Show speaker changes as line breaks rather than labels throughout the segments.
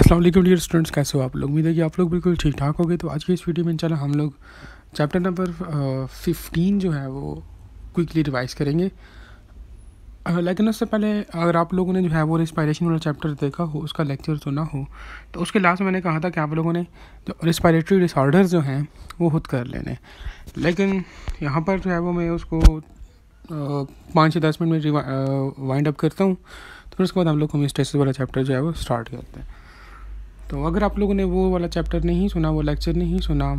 असलम वालेकुम dear students कैसे हो आप लोग उम्मीद है कि आप लोग बिल्कुल ठीक ठाक हो गए तो आज के इस वीडियो में चलो हम लोग चैप्टर नंबर फिफ्टीन जो है वो क्विकली रिवाइज करेंगे uh, लेकिन उससे पहले अगर आप लोगों ने जो है वो रिस्पायरेशन वाला चैप्टर देखा हो उसका लेक्चर सुना तो हो तो उसके लास्ट मैंने कहा था कि आप लोगों ने जो रिस्पायरेटरी डिसऑर्डर जो हैं वो खुद कर लेने लेकिन यहाँ पर जो है वो मैं उसको uh, पाँच से दस मिनट में वाइंड अप uh, करता हूँ तो फिर उसके बाद हम लोग होम स्टेसिस वाला चैप्टर जो है वो स्टार्ट करते हैं तो अगर आप लोगों ने वो वाला चैप्टर नहीं सुना वो लेक्चर नहीं सुना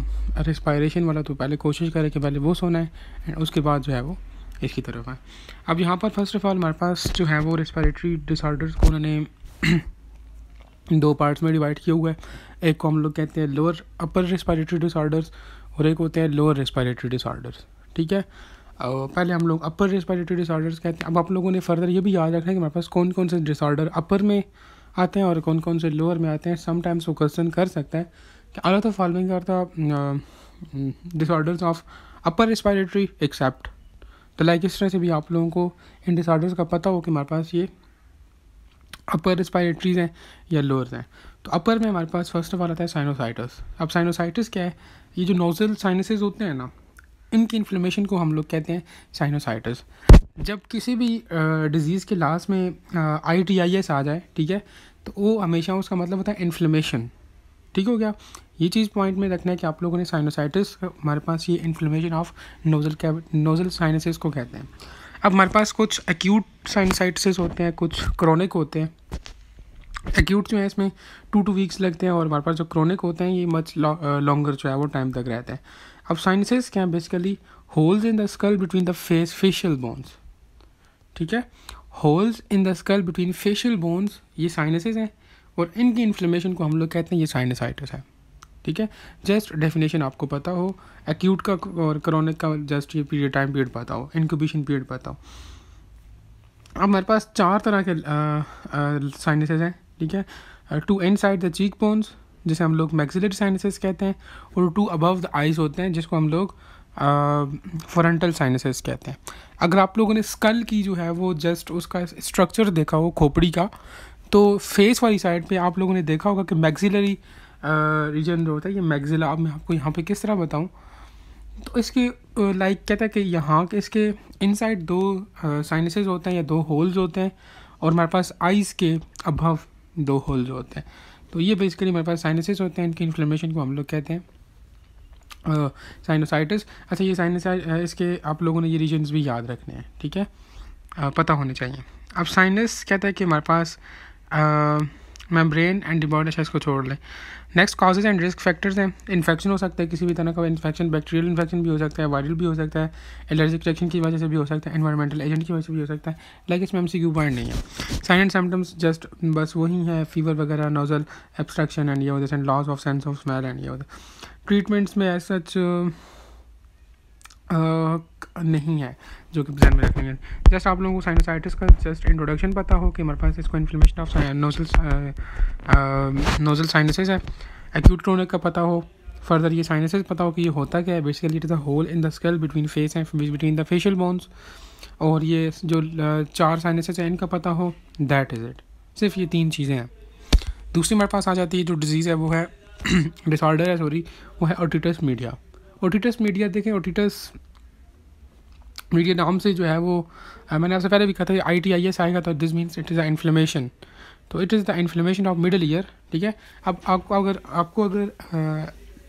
रिस्पायरेशन वाला तो पहले कोशिश करें कि पहले वो सुना है एंड उसके बाद जो है वो इसकी तरफ आए अब यहाँ पर फर्स्ट ऑफ़ ऑल हमारे पास जो है वो रिस्पायरेटरी डिसऑर्डर्स को उन्होंने दो पार्ट्स में डिवाइड किया हुआ है एक को हम लोग कहते हैं लोअर अपर रिस्पायरेटरी डिसऑर्डर्स और एक होते हैं लोअर रिस्पायरेटरी डिसऑर्डर्स ठीक है पहले हम लोग अपर रेस्पायरेटरी डिसऑर्डर्स कहते हैं अब आप लोगों ने फर्दर ये भी याद रखना है कि हमारे पास कौन कौन से डिसऑर्डर अपर में आते हैं और कौन कौन से लोअर में आते हैं समटाइम्स वो क्वेश्चन कर सकता है कि all of the following are the disorders of upper respiratory except तो लाइक इस तरह से भी आप लोगों को इन डिसऑर्डर्स का पता हो कि हमारे पास ये अपर रिस्पायरेटरीज हैं या लोअर हैं तो अपर में हमारे पास फर्स्ट ऑफ ऑल आता है साइनोसाइटस अब साइनोसाइटिस क्या है ये जो नोजल साइनसेज होते हैं ना इनकी इन्फ्लेमेशन को हम लोग कहते हैं साइनोसाइटस जब किसी भी डिज़ीज़ के लास्ट में आई टी आई एस आ जाए ठीक है तो वो हमेशा उसका मतलब होता है इन्फ्लेमेशन ठीक हो गया ये चीज़ पॉइंट में रखना है कि आप लोगों ने साइनोसाइटिस हमारे पास ये इन्फ्लेमेशन ऑफ नोज़ल कैब नोज़ल साइनसिस को कहते हैं अब हमारे पास कुछ एक्यूट साइनसाइटिस होते हैं कुछ क्रॉनिक होते हैं एक्यूट जो है इसमें टू टू वीक्स लगते हैं और हमारे पास जो क्रॉनिक होते हैं ये मच लॉन्गर जो है वो टाइम तक रहते हैं अब साइनसिस क्या है basically holes in the skull between the face facial bones ठीक है holes in the skull between facial bones ये साइनसेस हैं और इनकी इन्फ्लेमेशन को हम लोग कहते हैं ये साइनसाइटिस है ठीक है जस्ट डेफिनेशन आपको पता हो एक्यूट का और क्रोनिक का जस्ट ये पीरियड टाइम पीरियड पता हो इनक्यूबेशन पीरियड पता हो अब हमारे पास चार तरह के साइनसेस हैं ठीक है two inside the cheek bones जिसे हम लोग मैक्सिलेट साइनसेस कहते हैं और टू अबव द आइज होते हैं जिसको हम लोग फ्रंटल साइनसेस कहते हैं अगर आप लोगों ने स्कल की जो है वो जस्ट उसका स्ट्रक्चर देखा हो खोपड़ी का तो फेस वाली साइड पे आप लोगों ने देखा होगा कि मैगजिलरी रीजन जो होता है ये मैगजिला अब मैं आपको यहाँ पे किस तरह बताऊँ तो इसके लाइक कहता है कि यहाँ के इसके इनसाइड दो साइनसेज होते हैं या दो होल्स होते हैं और हमारे पास आइज़ के अभाव दो होल्स होते हैं तो ये बेसिकली हमारे पास साइनसेस होते हैं इनकी इन्फ्लेमेशन को हम लोग कहते हैं साइनोसाइटिस अच्छा ये साइनसाइ इसके आप लोगों ने ये रीजन भी याद रखने हैं ठीक है पता होने चाहिए अब साइनस कहता है कि हमारे पास मेम्ब्रेन एंड अच्छा इसको छोड़ लें next causes and risk factors हैं इन्फेक्शन हो सकता है किसी भी तरह का इन्फेक्शन बैक्टीरियल इन्फेक्शन भी हो सकता है वायरल भी हो सकता है एलर्जिक रिएक्शन की वजह से भी हो सकता है इन्वायरमेंटल एजेंट की वजह से भी हो सकता है लाइक इसमें हमसे क्यू पॉइंट नहीं है साइन एंड सिम्टम्स जस्ट बस वही है फीवर वगैरह नोजल एब्सट्रक्शन एंड ये होते loss of sense of smell and ये होता ट्रीटमेंट्स में एज सच नहीं है जो कि ध्यान में रखने के जस्ट आप लोगों को साइनोसाइटिस का जस्ट इंट्रोडक्शन पता हो कि हमारे पास इसको inflammation of nasal nasal sinuses है एक्यूट क्रोनिक का पता हो फर्दर ये साइनसिस पता हो कि ये होता क्या है basically it is a hole in the skull between face and between the facial bones और ये जो चार साइनसिस हैं इनका पता हो दैट इज़ इट सिर्फ ये तीन चीज़ें हैं दूसरी हमारे पास आ जाती है जो डिज़ीज़ है वो है डिसऑर्डर है सॉरी वो है ओटिटस मीडिया ओटिटस मीडिया देखें ओटिटस मीडिया नाम से जो है वो मैंने आपसे पहले भी कहा था आई टी आई एस आएगा तो this means it is the inflammation तो it is the inflammation of middle ear ठीक है अब आपको अगर आपको अगर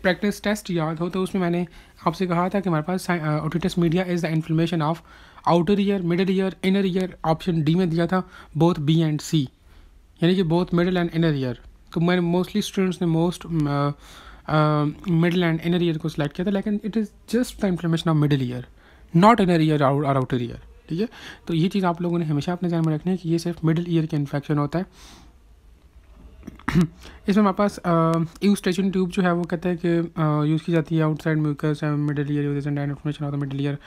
प्रैक्टिस टेस्ट याद हो तो उसमें मैंने आपसे कहा था कि हमारे पास otitis media is the inflammation of outer ear middle ear inner ear option D में दिया था बोथ बी एंड सी यानी कि both middle and inner ear तो मैंने मोस्टली स्टूडेंट्स ने most middle and inner ear को सिलेक्ट किया था लेकिन it is just the inflammation of middle ear not inner ear और आउटर ईयर ठीक है तो ये चीज़ आप लोगों ने हमेशा अपने ध्यान में रखनी है कि ये सिर्फ मिडिल ईयर के इन्फेक्शन होता है इसमें हमारे पास यू स्टेशन ट्यूब जो है वो कहते हैं कि यूज़ की जाती है outside mucus middle ear use and information of the middle ear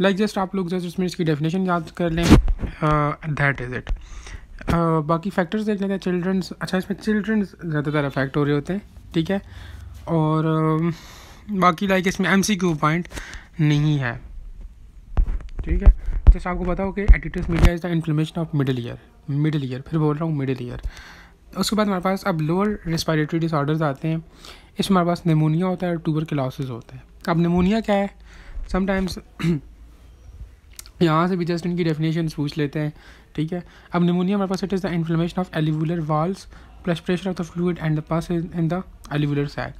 like just आप लोग जस्ट उसमें इसकी डेफिनेशन याद कर लें दैट इज़ इट बाकी फैक्टर्स देख लेते हैं चिल्ड्रंस अच्छा इसमें चिल्ड्रंस ज़्यादातर अफेक्ट हो रहे होते हैं ठीक है और बाकी लाइक इसमें एम सी क्यू पॉइंट नहीं है ठीक है जैसे आपको बताओ कि otitis media is the inflammation of middle ear middle ear फिर बोल रहा हूँ मिडिल ईयर उसके बाद हमारे पास अब लोअर रेस्पायरेटरी डिसऑर्डर्स आते हैं इसमें हमारे पास निमोनिया होता है और ट्यूबर के लॉसेज होते हैं अब निमोनिया क्या है समटाइम्स यहाँ से भी जस्ट इनकी डेफिनेशन पूछ लेते हैं ठीक है अब निमोनिया हमारे पास it is the inflammation of alveolar walls plus pressure of the fluid and the pus in the alveolar sac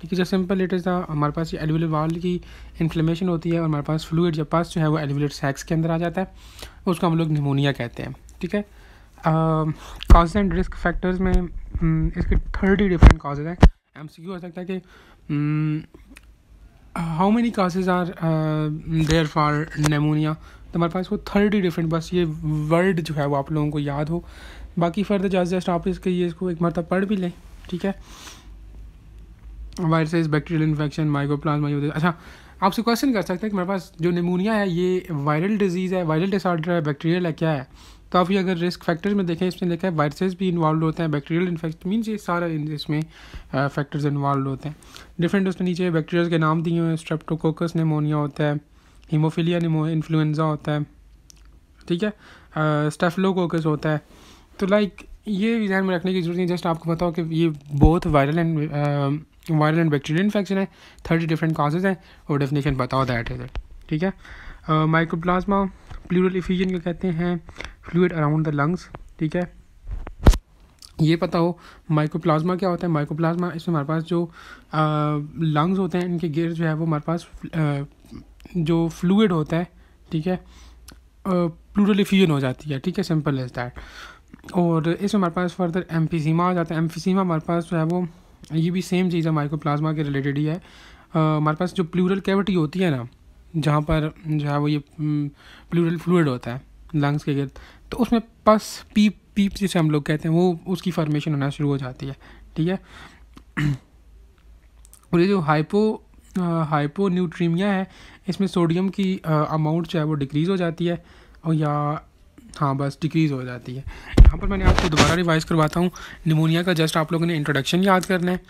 ठीक है जो सिंपल इट इज़ द हमारे पास ये एलिवुलर वाल की इन्फ्लेमेशन होती है और हमारे पास फ्लूड या पास जो है वो एलिवुलर सैक्स के अंदर आ जाता है उसको हम लोग निमोनिया कहते हैं ठीक है काज एंड रिस्क फैक्टर्स में इसके थर्टी डिफरेंट काजेज हैं एम सी क्यू हो सकता है कि how how causes are there for pneumonia तुम्हारे पास वो थर्टी डिफरेंट बस ये वर्ड जो है वो आप लोगों को याद हो बाकी फर्दर जस्ट जस्ट आप इसके ये इसको एक मरतब पढ़ भी लें ठीक है viruses bacterial infection mycoplasma अच्छा आपसे क्वेश्चन कर सकते हैं कि मेरे पास जो निमोनिया है ये वायरल डिजीज़ है वायरल डिसऑर्डर है बैक्टीरियल है क्या है तो आप ये अगर रिस्क फैक्टर्स में देखें इसमें देखा है वायरसेस भी इन्वॉल्व होते हैं बैक्टीरियल इन्फेक्ट मीन ये सारा इसमें फैक्टर्स इन्वॉल्व होते हैं डिफरेंट उसमें नीचे बैक्टीरियल के नाम दिए हुए स्ट्रेप्टोकोकस निमोनिया होता है हीमोफीलिया इन्फ्लुएंजा होता है ठीक है स्टेफलोकोकस uh, होता है तो लाइक ये ध्यान में रखने की जरूरत नहीं जस्ट आपको बताओ कि ये बहुत viral and viral and bacterial infection है थर्टी डिफरेंट काजेज हैं और डेफिनेशन बताओ दैट इज ठीक है माइक्रोप्लाज्मा प्लूरल इफ्यूजन का कहते हैं फ्लूड अराउंड द लंग्स ठीक है ये पता हो प्लाज्मा क्या होता है प्लाज्मा इसमें हमारे पास जो लंग्स होते हैं इनके गेयर जो है वो हमारे पास जो फ्लूड होता है ठीक है प्लूरल हो जाती है ठीक है सिंपल इज दैट और इसमें हमारे पास फर्दर एम्फिसीमा आ जाता है एम्फीसीमा हमारे पास जो है वो ये भी सेम चीज़ है प्लाज्मा के रिलेटेड ही है हमारे पास जो प्लूरल कैविटी होती है ना जहाँ पर जो है वो ये प्लूरल फ्लूड होता है लंग्स के गिर्द तो उसमें पस पीप पीप जिसे हम लोग कहते हैं वो उसकी फॉर्मेशन होना शुरू हो जाती है ठीक है और ये जो हाइपो हाइपोन्यूट्रीमिया है इसमें सोडियम की अमाउंट जो है वो डिक्रीज़ हो जाती है और या हाँ बस डिक्रीज़ हो जाती है यहाँ पर मैंने आपको दोबारा रिवाइज़ करवाता हूँ निमोनिया का जस्ट आप लोगों ने इंट्रोडक्शन याद करना है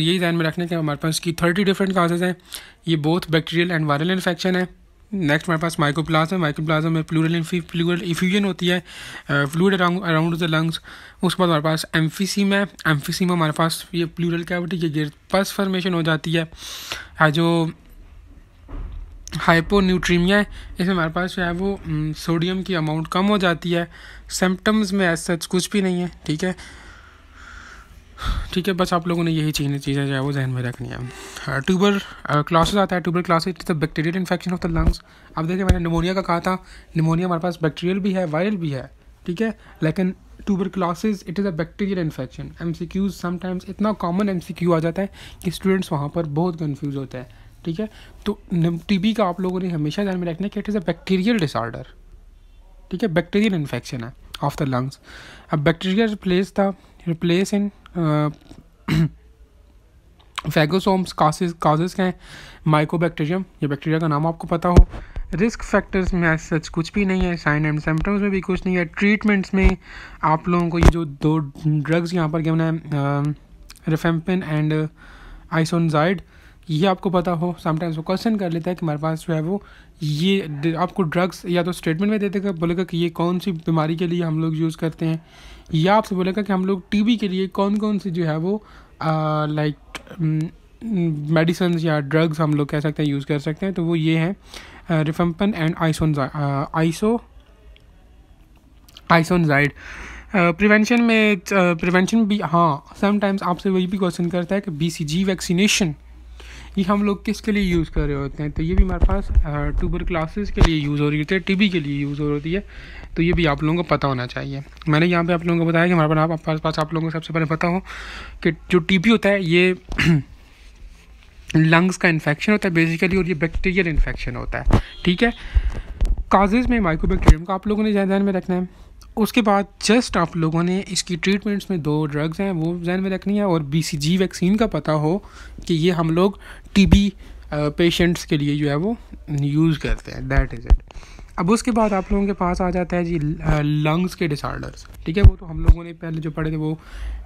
यही ध्यान में रखना है कि हमारे पास की थर्टी डिफरेंट काजेज़ हैं ये बहुत बैक्टीरियल एंड वायरल इन्फेक्शन है नेक्स्ट हमारे पास माइकोप्लाज्म माइकोप्लाज्म में प्लूरल प्लूरल इफ्यूजन होती है fluid around around the lungs उसके बाद हमारे पास एम्फीसीमा है एम्फीसीमा हमारे पास ये प्लूरल कैविटी ये गिर पस फॉर्मेशन हो जाती है जो हाइपोन्यूट्रीमिया है इसमें हमारे पास जो है वो सोडियम की अमाउंट कम हो जाती है सिम्टम्स में एज सच कुछ भी नहीं है ठीक है ठीक है बस आप लोगों ने यही चीज़ें चीज़ें जो है वो जहन में रखनी है हाँ, ट्यूबर क्लासेस आता है tuberculosis is a bacterial infection of the lungs अब देखिए मैंने निमोनिया का कहा था निमोनिया हमारे पास बैक्टीरियल भी है वायरल भी है ठीक है लेकिन tuberculosis it is a bacterial infection M C Qs sometimes इतना कॉमन एम सी क्यू आ जाता है कि स्टूडेंट्स वहाँ पर बहुत कन्फ्यूज होते हैं ठीक है तो टीबी का आप लोगों ने हमेशा ध्यान में रखना है कि it is a bacterial disorder ठीक है बैक्टीरियल इन्फेक्शन है ऑफ द लंग्स अब बैक्टीरिया प्लेस था replace in phagosomes causes causes क्या हैं माइकोबैक्टीरियम ये बैक्टीरिया का नाम आपको पता हो रिस्क फैक्टर्स में सच कुछ भी नहीं है साइन एंड सिम्टम्स में भी कुछ नहीं है ट्रीटमेंट्स में आप लोगों को ये जो दो ड्रग्स यहाँ पर क्या है रिफेम्पिन एंड आइसोनजाइड ये आपको पता हो समटाइम्स वो क्वेश्चन कर लेता है कि हमारे पास जो है वो ये आपको ड्रग्स या तो स्टेटमेंट में दे देगा बोलेगा कि ये कौन सी बीमारी के लिए हम लोग यूज़ करते हैं या आपसे बोलेगा कि हम लोग टी के लिए कौन कौन सी जो है वो लाइक मेडिसन या ड्रग्स हम लोग कह सकते हैं यूज़ कर सकते हैं तो वो ये हैं rifampin and ison iso isoniazid prevention में प्रिवेंशन भी हाँ समटाइम्स आपसे वही भी क्वेश्चन करता है कि बी सी जी वैक्सीनेशन ये हम लोग किसके लिए यूज़ कर रहे होते हैं तो ये भी हमारे पास ट्यूबर क्लासेस के लिए यूज़ हो रही होती है टीबी के लिए यूज़ हो रही है तो ये भी आप लोगों को पता होना चाहिए मैंने यहाँ पे आप लोगों को बताया कि हमारे पास आप पास आप लोगों को सबसे पहले पता हो कि जो टी होता है ये लंग्स का इन्फेक्शन होता है बेसिकली और ये बैक्टीरियल इन्फेक्शन होता है ठीक है काजेज़ में माइक्रोबैक्टीरियम का आप लोगों ने ध्यान में रखना है उसके बाद जस्ट आप लोगों ने इसकी ट्रीटमेंट्स में दो ड्रग्स हैं वो जहन में रखनी है और जी वैक्सीन का पता हो कि ये हम लोग बी पेशेंट्स के लिए जो है वो यूज़ करते हैं दैट इज़ इट अब उसके बाद आप लोगों के पास आ जाता है जी लंग्स के डिसऑर्डर्स ठीक है वो तो हम लोगों ने पहले जो पढ़े थे वो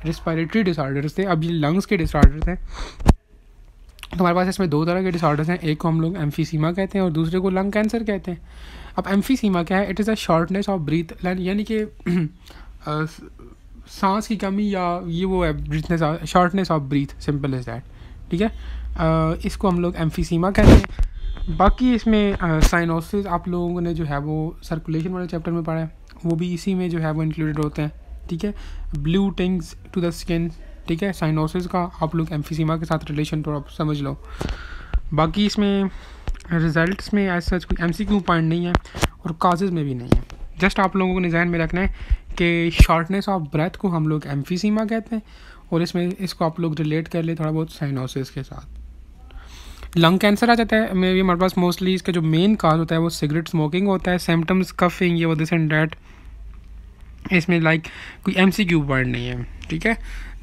रिस्पायरेटरी डिसऑर्डर्स थे अब ये लंग्स के डिसऑर्डर्स हैं तो हमारे पास इसमें दो तरह के डिसऑर्डर्स हैं एक को हम लोग एम्फीसीमा कहते हैं और दूसरे को लंग कैंसर कहते हैं अब सीमा क्या है it is a shortness of breath यानी कि सांस की कमी या ये वो है breathness shortness of breath simple is that ठीक है इसको हम लोग एम सीमा कहते हैं बाकी इसमें साइनोसिस आप लोगों ने जो है वो सर्कुलेशन वाले चैप्टर में पढ़ा है वो भी इसी में जो है वो इंक्लूडेड होते हैं ठीक है blue tinges to the skin ठीक है साइनोसिस का आप लोग एम्फीसीमा के साथ रिलेशन थोड़ा समझ लो बाकी इसमें रिज़ल्ट में एज सच कोई एम सी क्यू पॉइंट नहीं है और काजेज़ में भी नहीं है जस्ट आप लोगों को निज़ान में रखना है कि शॉर्टनेस ऑफ ब्रेथ को हम लोग एम फी सीमा कहते हैं और इसमें इसको आप लोग रिलेट कर ले थोड़ा बहुत साइनोसिस के साथ लंग कैंसर आ जाता है मे भी हमारे पास मोस्टली इसका जो मेन काज होता है वो सिगरेट स्मोकिंग होता है सिम्टम्स कफिंग ये वो दिस एंड डैट इसमें लाइक कोई एम सी क्यू पॉइंट नहीं है ठीक है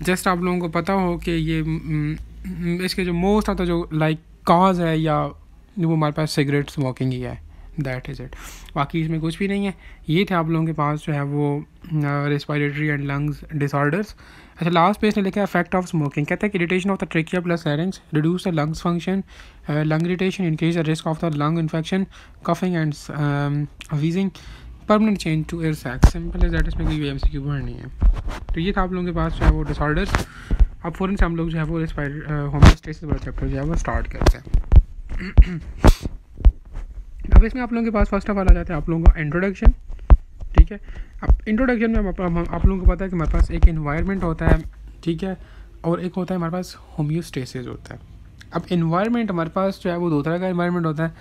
जस्ट आप लोगों को पता हो कि ये हम्म, इसके जो मोस्ट आता जो लाइक काज है या वो हमारे पास सिगरेट स्मोकिंग ही है दैट इज़ इट बाकी इसमें कुछ भी नहीं है ये थे आप लोगों के पास जो है वो रेस्पायरेटरी एंड लंग्स डिसऑर्डर्स अच्छा लास्ट पेज ने लिखा है इफेक्ट ऑफ स्मोकिंग कहता है कि irritation of the trachea plus arrange reduce the lungs function lung irritation increase the risk of the lung infection coughing and wheezing permanent change to air sacs simple as that इसमें कोई M C Q नहीं है तो ये था आप लोगों के पास जो है वो डिसऑर्डर्स अब फ़ौरन से हम लोग जो है वो रेस्पायर होमोस्टेसिस वाला चैप्टर जो है वो स्टार्ट करते हैं अब इसमें आप लोगों के पास फर्स्ट ऑफ ऑल आ जाता है आप लोगों का इंट्रोडक्शन ठीक है अब इंट्रोडक्शन में आप, आप लोगों को पता है कि हमारे पास एक इन्वायरमेंट होता है ठीक है और एक होता है हमारे पास होम्योस्टेसिस होता है अब इन्वायरमेंट हमारे पास जो है वो दो तरह का इन्वायरमेंट होता है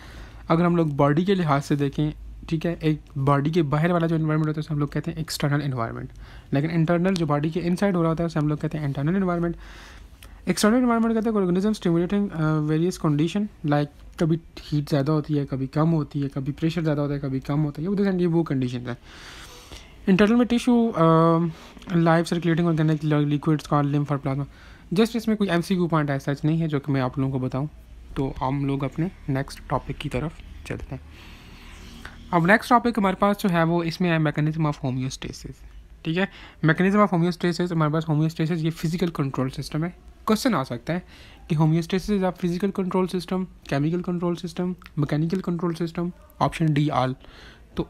अगर हम लोग बॉडी के लिहाज से देखें ठीक है एक बॉडी के बाहर वाला जो इन्वायरमेंट होता है उसे हम लोग कहते हैं एक्सटर्नल इन्वायरमेंट लेकिन इंटरनल जो बॉडी के इनसाइड हो रहा होता है उसे हम लोग कहते हैं इंटरनल इन्वायरमेंट एक्सटर्नल इन्वायरमेंट कहते हैं organism stimulating various condition like कभी हीट ज़्यादा होती है कभी कम होती है कभी प्रेशर ज़्यादा होता है कभी कम होता है ये वो कंडीशन है इंटरनल में tissue life circulating organic liquids call lymph for plasma just इसमें कोई एम सी क्यू पॉइंट ऐसा नहीं है जो कि मैं आप लोगों को बताऊँ तो हम लोग अपने नेक्स्ट टॉपिक की तरफ चलते हैं अब नेक्स्ट टॉपिक हमारे पास जो है वो इसमें है मैकेनिज्म ऑफ होमियोस्टेसिस ठीक है मैकेनिज्म ऑफ होमियोस्टेसिस हमारे पास होमियोस्टेसिस ये फिजिकल कंट्रोल सिस्टम है क्वेश्चन आ सकता है कि होम्योस्टेसिस आप physical control system chemical control system mechanical control system option D all तो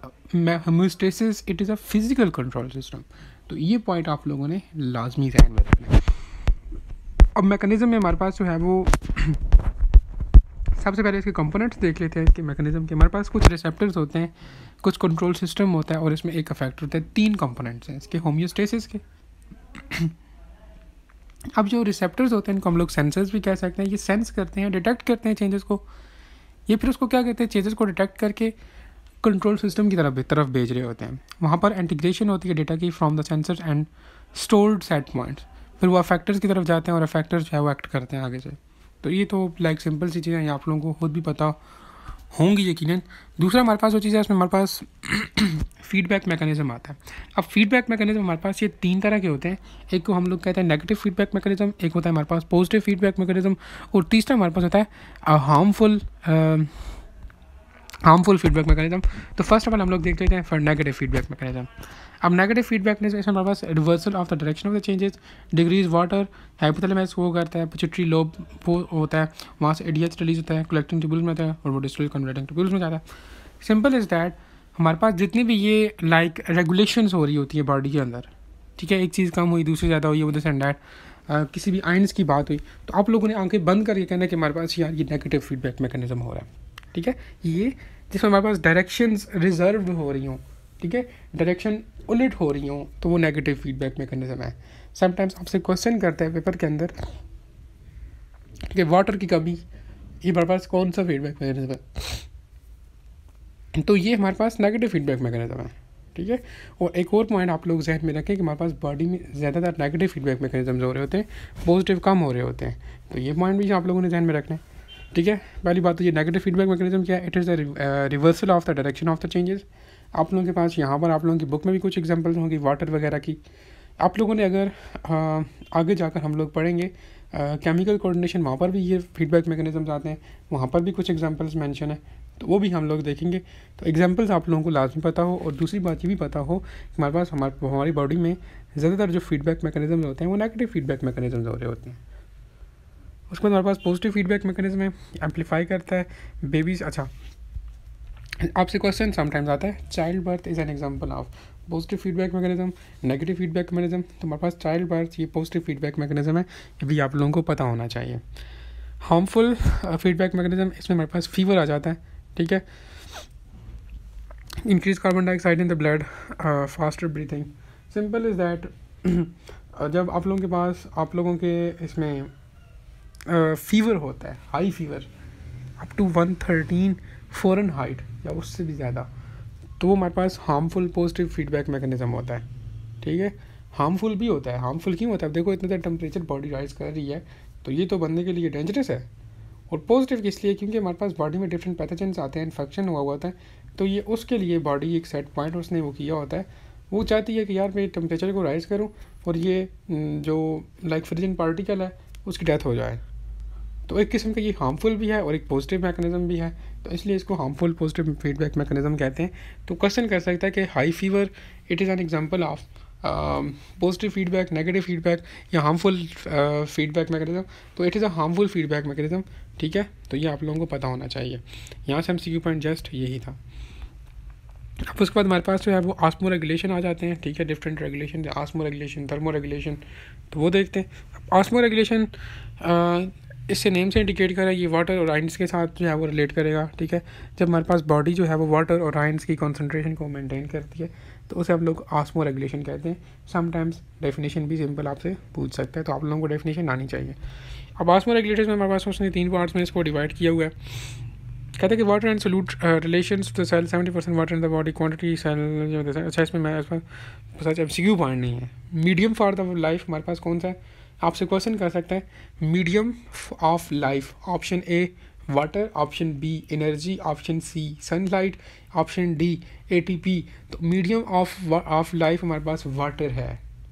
homeostasis it is a physical control system तो ये पॉइंट आप लोगों ने लाजमी जहन में रखना है अब मैकेनिज़्म में हमारे पास जो है वो सबसे पहले इसके कंपोनेंट्स देख लेते हैं इसके मैकेनिज्म के हमारे पास कुछ रिसेप्टर्स होते हैं कुछ कंट्रोल सिस्टम होता है और इसमें एक अफेक्ट होता है तीन कंपोनेंट्स हैं इसके होम्योस्टेसिस के अब जो रिसेप्टर्स होते हैं इनको हम लोग सेंसर्स भी कह सकते हैं ये सेंस करते हैं डिटेक्ट करते हैं चेंजेस को ये फिर उसको क्या कहते हैं चेंजेस को डिटेक्ट करके कंट्रोल सिस्टम की तरफ तरफ भेज रहे होते हैं वहाँ पर इंटीग्रेशन होती है डेटा की from the sensors and stored set points फिर वो अफेक्टर्स की तरफ जाते हैं और अफेक्टर्स जो है वो एक्ट करते हैं आगे से तो ये तो लाइक सिंपल सी चीज़ें आप लोगों को खुद भी पता होंगी यकीनन दूसरा हमारे पास जो चीज़ है उसमें हमारे पास फीडबैक मैकेनिज़्म आता है अब फीडबैक मैकेनिज़्म हमारे पास ये तीन तरह के होते हैं एक को हम लोग कहते हैं नेगेटिव फीडबैक मैकेनिज़्म एक होता है हमारे पास पॉजिटिव फीडबैक मैकेनिज़्म और तीसरा हमारे पास होता है हार्मफुल हार्मफुल फीडबैक मैकेनिज्म तो फर्स्ट ऑफ ऑल हम लोग देख लेते हैं फॉर नेगेटिव फीडबैक मैकेनिज्म अब नेगेटिव फीडबैक मैकेनिज्म हमारे पास reversal of the direction of the changes degrees water hypothalamus वो करता है पिचुटरी लोब वो होता है वहाँ से एडीएच रिलीज होता है कलेक्टिंग ट्यूबुल्स में होता है और वो डिस्ट्रोल कन्वर्टिंग ट्यूबुल्स में जाता है सिंपल इज़ दैट हमारे पास जितनी भी ये लाइक like, रेगुलेशन हो रही होती है बॉडी के अंदर ठीक है एक चीज़ कम हुई दूसरी ज़्यादा हुई वो दिस एंड किसी भी आइंस की बात हुई तो आप लोगों ने आंखें बंद करके कहना कि हमारे पास यार ये नेगेटिव फीडबैक मैकेनिज्म हो रहा है ठीक है ये जिसमें हमारे पास डायरेक्शंस रिजर्व हो रही हों ठीक है डायरेक्शन उलट हो रही हों तो वो नेगेटिव फीडबैक करने समय समटाइम्स आपसे क्वेश्चन करते हैं पेपर के अंदर कि वाटर की कमी ये हमारे पास कौन सा फीडबैक मैकेनिज्म तो ये हमारे पास नेगेटिव फीडबैक मैकेनिज्म है ठीक है और एक और पॉइंट आप लोग जहन में रखें कि हमारे पास बॉडी में ज़्यादातर नेगेटिव फीडबैक मैकेजम्स हो रहे होते हैं पॉजिटिव कम हो रहे होते हैं तो ये पॉइंट भी आप लोगों ने जहन में रखना है ठीक है पहली बात तो ये नेगेटिव फीडबैक मैकेनिज्म क्या है it is the reversal of the direction of the changes आप लोगों के पास यहाँ पर आप लोगों की बुक में भी कुछ एग्ज़ाम्पल्स होंगी वाटर वगैरह की आप लोगों ने अगर आ, uh, आगे जाकर हम लोग पढ़ेंगे केमिकल uh, कोऑर्डिनेशन वहाँ पर भी ये फीडबैक मैकेनिज्म आते हैं वहाँ पर भी कुछ एग्ज़ाम्पल्स मैंशन है तो वो भी हम लोग देखेंगे तो एग्ज़ाम्पल्स आप लोगों को लाजमी पता हो और दूसरी बात ये भी पता हो कि हमारे पास हमारे हमारी बॉडी में ज़्यादातर जो फीडबैक मैकेनिज्म होते हैं वो नेगेटिव फीडबैक मैकेनिज्म हो रहे होते हैं उसके बाद हमारे पास पॉजिटिव फीडबैक मैकेनिज्म है एम्पलीफाई करता है बेबीज अच्छा आपसे क्वेश्चन समटाइम्स आता है child birth is an example of positive feedback mechanism negative feedback mechanism तो हमारे पास चाइल्ड बर्थ ये पॉजिटिव फीडबैक मैकेनिज्म है ये भी आप लोगों को पता होना चाहिए हार्मफुल फीडबैक मैकेनिज्म इसमें हमारे पास फीवर आ जाता है ठीक है increase carbon dioxide in the blood faster breathing simple is that जब आप लोगों के पास आप लोगों के इसमें फीवर होता है high fever up to one thirteen Fahrenheit या उससे भी ज़्यादा तो वो हमारे पास हार्मफुल पॉजिटिव फीडबैक मैकेनिज्म होता है ठीक है हार्मफुल भी होता है हार्मफुल क्यों होता है देखो इतना ज़्यादा टेम्परेचर बॉडी राइज कर रही है तो ये तो बंदे के लिए डेंजरस है और पॉजिटिव इसलिए क्योंकि हमारे पास बॉडी में डिफरेंट पैथजेंस आते हैं इन्फेक्शन हुआ हुआ होता है तो ये उसके लिए बॉडी एक सेट पॉइंट उसने वो किया होता है वो चाहती है कि यार मैं टेम्परेचर को राइज़ करूँ और ये जो लाइक फ्रिजन पार्टिकल है उसकी डेथ हो जाए तो एक किस्म का ये हार्मफुल भी है और एक पॉजिटिव मैकेनिज़्म भी है तो इसलिए इसको हार्मफुल पॉजिटिव फीडबैक मैकेनिज़्म कहते हैं तो क्वेश्चन कर सकता है कि high fever it is an example of positive feedback negative feedback या हार्मफुल फीडबैक मैकेनिज्म तो it is a harmful feedback mechanism ठीक है तो ये आप लोगों को पता होना चाहिए यहाँ से हम सी पॉइंट जस्ट यही था अब उसके बाद हमारे पास जो है वो आसमो रेगुलेशन आ जाते हैं ठीक है different regulation osmoregulation thermoregulation तो वो देखते हैं आसमो रेगुलेशन इससे नेम से इंडिकेट करें ये वाटर और आइंस के साथ जो है वो रिलेट करेगा ठीक है जब हमारे पास बॉडी जो है वो वाटर और आइंस की कॉन्सेंट्रेशन को मेनटेन करती है तो उसे हम लोग आसमो रेगुलेशन कहते हैं समटाइम्स डेफिनेशन भी सिंपल आपसे पूछ सकते हैं तो आप लोगों को डेफिनेशन आनी चाहिए अब आसमो रेगुलेटर्स में हमारे पास उसने तीन पार्ट्स में इसको डिवाइड किया हुआ है कहते हैं कि water and solute relation to cell seventy percent water in the body quantity cell अच्छा इसमें मैं such M C Q point नहीं है मीडियम फॉर द लाइफ हमारे पास कौन सा है आपसे क्वेश्चन कर सकते हैं medium of life option A water option B energy option C sunlight option D ATP तो मीडियम ऑफ ऑफ लाइफ हमारे पास वाटर है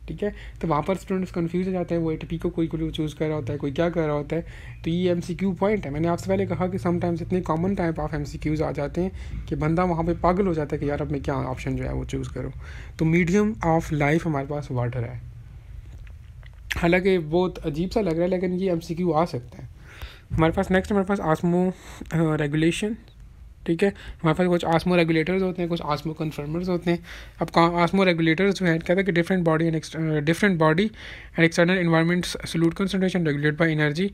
ठीक है तो वहाँ पर स्टूडेंट्स कन्फ्यूज हो जाते हैं वो एटीपी को कोई कोई चूज़ कर रहा होता है कोई क्या कर रहा होता है तो ये एम पॉइंट है मैंने आपसे पहले कहा कि समटाइम्स इतने कॉमन टाइप ऑफ एम आ जाते हैं कि बंदा वहाँ पे पागल हो जाता है कि यार अब मैं क्या ऑप्शन जो है वो चूज़ करूँ तो मीडियम ऑफ लाइफ हमारे पास वाटर है हालांकि बहुत अजीब सा लग रहा है लेकिन ये एम सी आ सकता है हमारे पास नेक्स्ट हमारे पास आसमो रेगुलेशन ठीक है हमारे पास कुछ आसमो रेगुलेटर्स होते हैं कुछ आसमो कन्फर्मर्स होते हैं अब आसमो रेगुलेटर्स जो है कहते हैं कि different body and different body and external environment solute concentration regulate by energy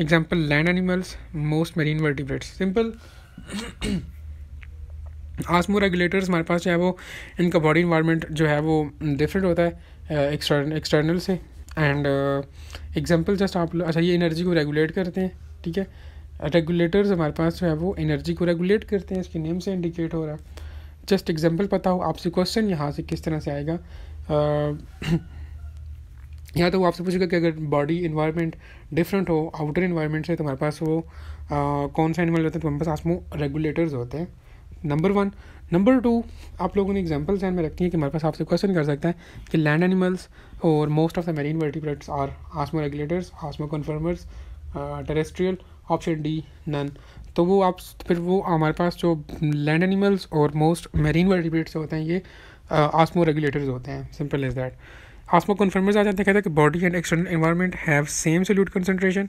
example land animals most marine vertebrates simple osmoregulators हमारे पास जो है वो इनका बॉडी इन्वायरमेंट जो है वो डिफरेंट होता है एक्सटर्नल से एंड एग्जाम्पल जस्ट आप लोग अच्छा ये एनर्जी को रेगुलेट करते हैं ठीक है रेगुलेटर्स हमारे पास जो है वो एनर्जी को रेगुलेट करते हैं इसके नेम से इंडिकेट हो रहा है जस्ट एग्जाम्पल पता हो आपसे क्वेश्चन यहाँ से किस तरह से आएगा uh, यहाँ तो वो आपसे पूछेगा कि अगर बॉडी इन्वायरमेंट डिफरेंट हो आउटर इन्वायरमेंट से तो हमारे पास वो आ, uh, कौन सा एनिमल होता है तो हमारे पास आसमो रेगुलेटर्स होते हैं नंबर वन नंबर टू आप लोगों ने एग्जाम्पल जहन में रखती हैं कि हमारे पास आपसे क्वेश्चन कर सकते हैं कि लैंड एनिमल्स और most of the marine vertebrates are osmoregulators osmoconformers terrestrial option D none तो वो आप फिर वो हमारे पास जो लैंड एनिमल्स और मोस्ट मेरीन वर्टिब्रेट्स होते हैं ये आसमो uh, रेगुलेटर्स होते हैं simple is that osmoconformers आ जाते कहते हैं कि body and external environment have same solute concentration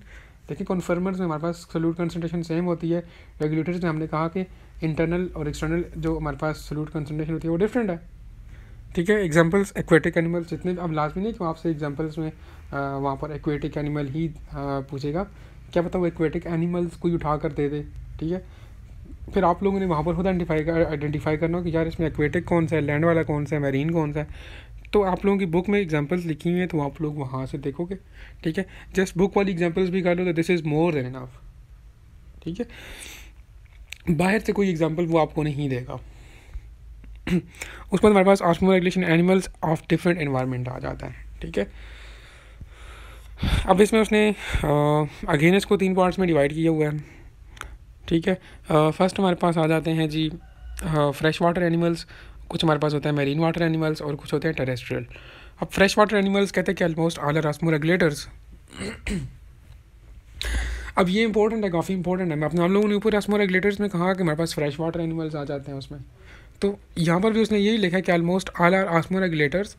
देखिए कन्फर्मर्स में हमारे पास सोल्यूट कंसनट्रेशन सेम होती है रेगुलेटर्स में हमने कहा कि इंटरनल और एक्सटर्नल जो हमारे पास सोल्यूट कंसनट्रेशन होती है वो डिफरेंट है ठीक है एग्जाम्पल्स एक्वेटिक एनिमल्स जितने अब लाजमी नहीं कि तो आपसे एग्जाम्पल्स में वहाँ पर एक्वेटिक एनिमल ही पूछेगा क्या पता वो एक्वेटिक एनिमल्स कोई उठा कर दे दे ठीक है फिर आप लोगों ने वहाँ पर खुद आइडेंटिफाई कर आइडेंटिफाई करना हो कि यार इसमें एक्वेटिक कौन सा है लैंड वाला कौन सा है मेरीन कौन सा है तो आप लोगों की बुक में एग्ज़ाम्पल्स लिखी हुई हैं तो आप लोग वहाँ से देखोगे ठीक है जस्ट बुक वाली एग्जाम्पल्स भी कर लो तो this is more than enough ठीक है बाहर से कोई एग्जाम्पल वो आपको नहीं देगा उसके बाद हमारे पास osmoregulation animals of different environment आ जाता है ठीक है अब इसमें उसने अगेन इसको तीन पार्ट्स में डिवाइड किया हुआ है ठीक है फर्स्ट हमारे पास आ जाते हैं जी फ्रेश वाटर एनिमल्स कुछ हमारे पास होता है मेरीन वाटर एनिमल्स और कुछ होते हैं टेरेस्ट्रियल अब फ्रेश वाटर एनिमल्स कहते हैं कि ऑलमोस्ट आल आर रेगुलेटर्स अब ये इंपॉर्टेंट है काफ़ी इंपॉर्टेंट है मैं अपने हम लोगों ने ऊपर एस्मो रेगुलेटर्स में कहा कि हमारे पास फ्रेश वाटर एनिमल्स आ जाते हैं उसमें तो यहाँ पर भी उसने यही लिखा कि almost all are osmoregulators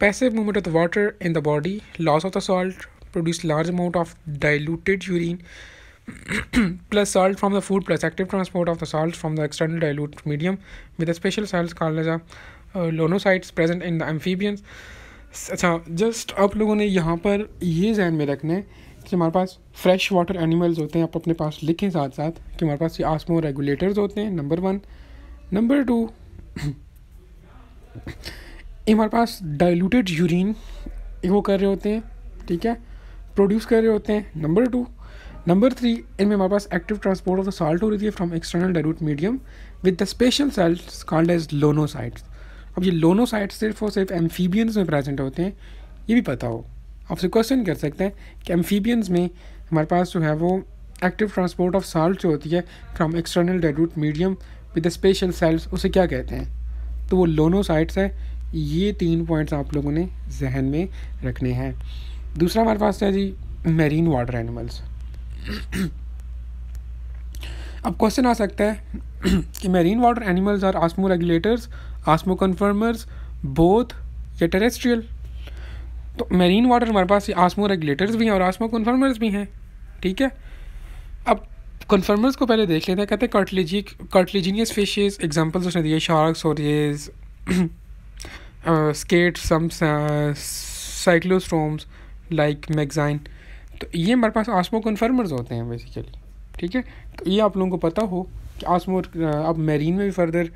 passive movement of the water in the body loss of the salt produce large amount of diluted urine plus salt from the food plus active transport of the salt from the external dilute medium with special cells called as ionocytes present in the amphibians अच्छा just आप लोगों ने यहाँ पर ये जहन में रखना है कि हमारे पास फ्रेश वाटर एनिमल्स होते हैं आप अपने पास लिखें साथ साथ कि हमारे पास ये आसमो रेगुलेटर्स होते हैं नंबर वन नंबर टू ये हमारे पास डाइल्यूटेड यूरिन वो कर रहे होते हैं ठीक है प्रोड्यूस कर रहे होते हैं नंबर टू नंबर थ्री इनमें हमारे पास active transport of the salt हो रही है from external dilute medium with the special cells called as ionocytes अब ये लोनोसाइट्स सिर्फ और सिर्फ एम्फीबियंस में प्रेजेंट होते हैं ये भी पता हो आपसे क्वेश्चन कर सकते हैं कि एम्फीबियंस में हमारे पास जो है वो एक्टिव ट्रांसपोर्ट ऑफ साल्ट जो होती है from external dilute medium with special cells उसे क्या कहते हैं तो वो लोनो साइट्स है ये तीन पॉइंट्स आप लोगों ने जहन में रखने हैं दूसरा हमारे पास है जी मेरीन वाटर एनिमल्स अब क्वेश्चन आ सकता है कि marine water animals are osmoregulators osmoconformers both या टेरेस्ट्रियल तो मेरीन वाटर हमारे पास आसमो रेगुलेटर्स भी हैं और आसमो कन्फर्मर्स भी हैं ठीक है अब कन्फर्मर्स को पहले देख लेते हैं कहते हैं कर्टलीजी कर्टलीजीनियस फिशेज एग्जाम्पल्स उसने दिए शार्क्स और ये skate some cyclostomes like magazine तो ये हमारे पास आसमो कन्फर्मर्स होते हैं बेसिकली ठीक है तो ये आप लोगों को पता हो कि आसमो अब मेरीन में भी फर्दर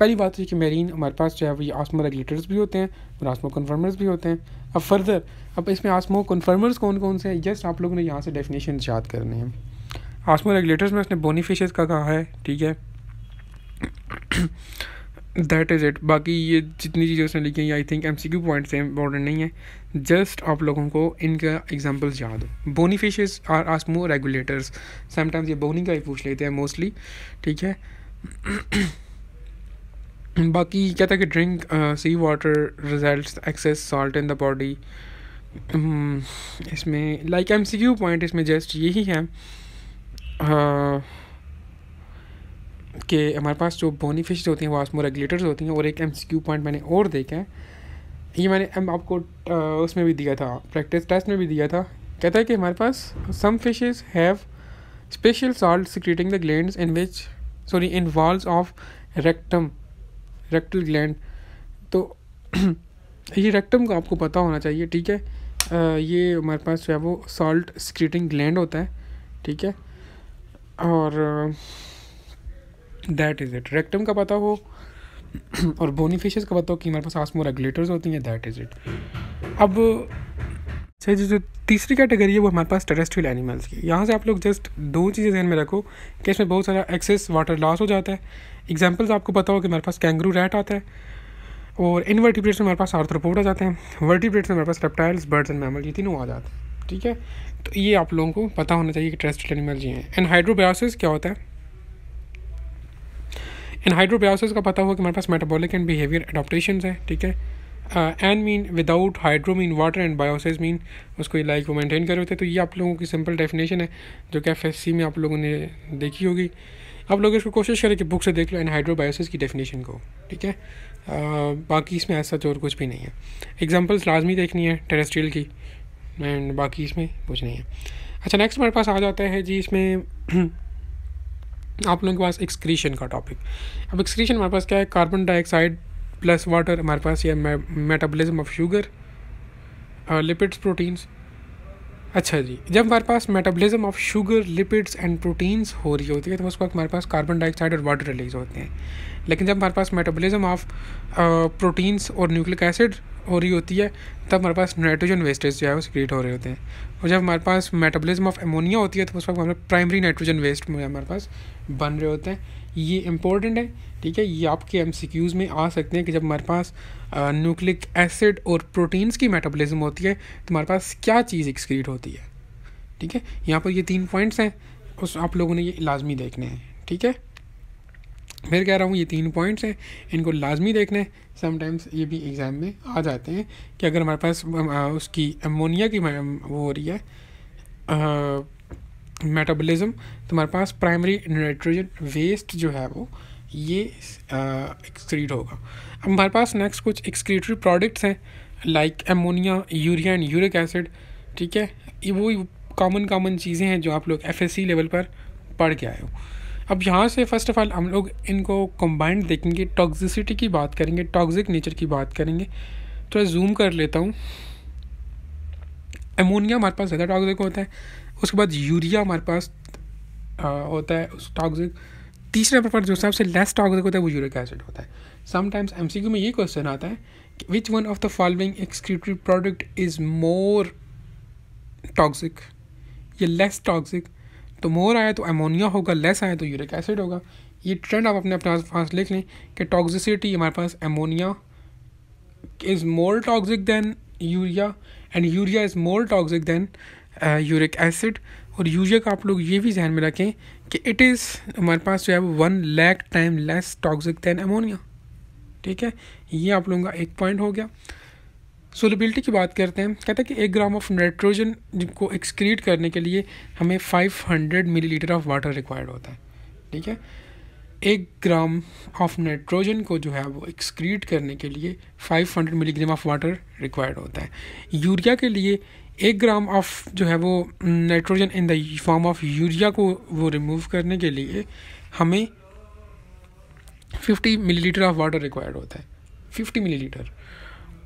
पहली बात है तो कि मेरीन हमारे पास जो है वो ये आसमो रेगुलेटर्स भी होते हैं और आसमो कन्फर्मर्स भी होते हैं अब फर्दर अब इसमें आसमो कन्फर्मर्स कौन कौन से हैं जस्ट आप लोगों ने यहाँ से डेफिनेशन याद करने हैं आसमो रेगुलेटर्स में उसने बोनीफिशेज का कहा है ठीक है दैट इज़ इट बाकी ये जितनी चीज़ें उसने लिखी हैं I think M C Q point से इंपॉर्टेंट नहीं है जस्ट आप लोगों को इनका एग्जाम्पल्स याद हो bony fish are osmoregulators sometimes ये बोनी का ही पूछ लेते हैं मोस्टली ठीक है बाकी कहता है कि drink sea water result excess salt in the body इसमें like M C Q point इसमें जस्ट यही है uh, कि हमारे पास जो बोनी फिश होती हैं वो आसमो रेगुलेटर्स होती हैं और एक एम सी क्यू पॉइंट मैंने और देखा है ये मैंने आपको uh, उसमें भी दिया था प्रैक्टिस टेस्ट में भी दिया था कहता है कि हमारे पास some fish have special salt secreting the gland in which sorry in walls of rectum rectal gland तो ये रेक्टम का आपको पता होना चाहिए ठीक है आ, ये हमारे पास जो है वो सॉल्ट स्क्रीटिंग ग्लैंड होता है ठीक है और दैट इज़ इट रेक्टम का पता हो और बोनीफिशेस का पता हो कि हमारे पास आसमो रेगुलेटर्स होती हैं दैट इज़ इट अब सर अच्छा, जो जो तीसरी कैटेगरी है वो हमारे पास टेरेस्ट्रियल एनिमल्स की यहाँ से आप लोग जस्ट दो चीज़ें ध्यान में रखो कि इसमें बहुत सारा एक्सेस वाटर लॉस हो जाता है एग्जाम्पल्स आपको पता हो कि मेरे पास कैंगरू रैट आता है और इन वर्टिब्रेट्स में मेरे पास आर्थ्रोपोड आ जाते हैं वर्टिब्रेट्स में मेरे पास रेप्टाइल्स बर्ड्स एंड मैमल ये तीनों आ जाते हैं ठीक है तो ये आप लोगों को पता होना चाहिए कि ट्रेस्टल एनिमल जी हैं एंड हाइड्रोबायोसिस क्या होता है इन हाइड्रोबायोसिस का पता हुआ कि मेरे पास मेटाबॉलिक एंड बिहेवियर अडोप्टेशन है ठीक है and mean without hydro mean water and biosis mean उसको लाइक वो मेंटेन कर रहे होते तो ये आप लोगों की सिंपल डेफिनेशन है जो कि एफ में आप लोगों ने देखी होगी आप लोग इसको कोशिश करें कि बुक से देख लो हाइड्रोबायोसिस की डेफिनेशन को ठीक है बाकी इसमें ऐसा तो और कुछ भी नहीं है एग्जाम्पल्स लाजमी देखनी है टेरेस्ट्रियल की एंड बाकी इसमें कुछ नहीं है अच्छा नेक्स्ट हमारे पास आ जाता है जी इसमें आप लोगों के पास एक्सक्रीशन का टॉपिक अब एक्सक्रीशन हमारे पास क्या है कार्बन डाइऑक्साइड प्लस वाटर हमारे पास या metabolism of sugar lipids proteins अच्छा जी जब हमारे पास metabolism of sugar lipids and proteins हो रही होती है तो उसको हमारे पास कार्बन डाइऑक्साइड और वाटर रिलीज होते हैं लेकिन जब हमारे पास मेटाबॉलिज्म ऑफ प्रोटीन्स और न्यूक्लिक एसिड हो रही होती है तब हमारे पास नाइट्रोजन वेस्टेज जो है वो सिक्रीट हो रहे होते हैं और जब हमारे पास मेटाबॉलिज्म ऑफ एमोनिया होती है तो उस वक्त हमारे प्राइमरी नाइट्रोजन वेस्ट हमारे पास बन रहे होते हैं ये इम्पोर्टेंट है ठीक है ये आपके एम में आ सकते हैं कि जब हमारे पास न्यूक्लिक एसिड और प्रोटीन्स की मेटाबॉलिज्म होती है तो हमारे पास क्या चीज़ एक्सक्रीट होती है ठीक है यहाँ पर ये तीन पॉइंट्स हैं उस आप लोगों ने ये लाजमी देखने हैं ठीक है फिर कह रहा हूँ ये तीन पॉइंट्स हैं इनको लाजमी देखना है समटाइम्स ये भी एग्ज़ाम में आ जाते हैं कि अगर हमारे पास उसकी अमोनिया की वो हो रही है मेटाबॉलिज्म तुम्हारे पास प्राइमरी नाइट्रोजन वेस्ट जो है वो ये एक्सक्रीट होगा अब हमारे पास नेक्स्ट कुछ एक्सक्रीटरी प्रोडक्ट्स हैं like ammonia urea and uric acid ठीक है ये वो कॉमन कॉमन चीज़ें हैं जो आप लोग एफ लेवल पर पढ़ के आए हो अब यहाँ से फर्स्ट ऑफ़ ऑल हम लोग इनको कंबाइंड देखेंगे टॉक्सिसिटी की बात करेंगे टॉक्सिक नेचर की बात करेंगे थोड़ा तो जूम कर लेता हूँ एमोनिया हमारे पास ज़्यादा टॉक्सिक होता है उसके बाद यूरिया हमारे पास आ, होता है उस टॉक्सिक तीसरे नंबर पर जो सबसे लेस टॉक्सिक होता है वो यूरिक एसिड होता है समटाइम्स एम सी क्यू में ये क्वेश्चन आता है कि which one of the following excretory product is more toxic ये लेस टॉक्सिक तो मोर आया तो एमोनिया होगा लेस आया तो यूरिक एसिड होगा ये ट्रेंड आप अपने अपने पास लिख लें कि टॉक्सिसिटी हमारे पास ammonia is more toxic than urea and urea is more toxic than uric uh, acid और यूरिया का आप लोग ये भी ध्यान में रखें कि इट इज़ हमारे पास जो है वो one lakh time less toxic than ammonia ठीक है ये आप लोगों का एक पॉइंट हो गया सोलिबिलिटी की बात करते हैं कहते हैं कि एक ग्राम ऑफ नाइट्रोजन को एक्सक्रीट करने के लिए हमें 500 मिलीलीटर ऑफ वाटर रिक्वायर्ड होता है ठीक है एक ग्राम ऑफ नाइट्रोजन को जो है वो एक्सक्रीट करने के लिए 500 मिलीग्राम ऑफ वाटर रिक्वायर्ड होता है यूरिया के लिए एक ग्राम ऑफ जो है वो nitrogen in the form of urea को वो रिमूव करने के लिए हमें 50 मिलीलीटर ऑफ वाटर रिक्वायर्ड होता है 50 मिलीलीटर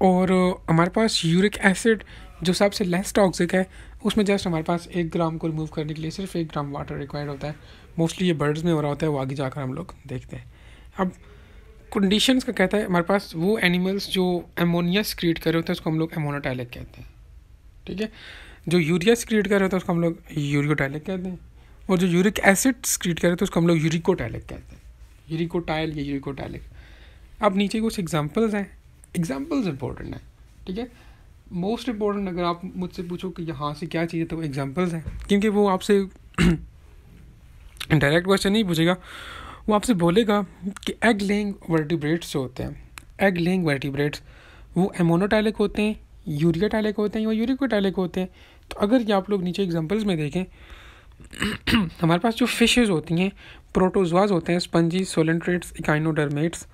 और हमारे पास यूरिक एसिड जो सबसे लेस टॉक्सिक है उसमें जस्ट हमारे पास एक ग्राम को रिमूव करने के लिए सिर्फ एक ग्राम वाटर रिक्वायर्ड होता है मोस्टली ये बर्ड्स में हो रहा होता है वो आगे जाकर हम लोग देखते हैं अब कंडीशंस का कहता है हमारे पास वो एनिमल्स जो एमोनिया क्रिएट कर रहे होते हैं उसको हम लोग एमोनाटाइलिक कहते हैं ठीक है जो यूरिया सिक्रिएट कर रहे थे उसको हम लोग यूरियोटाइलिक कहते हैं और जो यूरिक एसिड सिक्रिएट कर रहे थे उसको हम लोग यूरिकोटाइलिक कहते हैं यूरिकोटाइल या यूरिकोटाइलिक अब नीचे कुछ एग्जाम्पल्स हैं एग्जाम्पल्स इंपॉर्टेंट हैं ठीक है मोस्ट इम्पॉर्टेंट अगर आप मुझसे पूछो कि यहाँ से क्या चाहिए तो एग्जाम्पल्स हैं क्योंकि वो आपसे डायरेक्ट क्वेश्चन नहीं पूछेगा वो आपसे बोलेगा कि एग लेंग वर्टिब्रेट्स जो होते हैं एग लेंग वर्टिब्रेट्स वो एमोनोटाइलिक होते हैं यूरिया टैलिक होते हैं या यूरिको टैलिक होते हैं तो अगर ये आप लोग नीचे एग्जाम्पल्स में देखें हमारे पास जो फिशेज़ होती हैं प्रोटोजवाज होते हैं स्पंजी सोलेंट्रेट्स इकाइनोडरमेट्स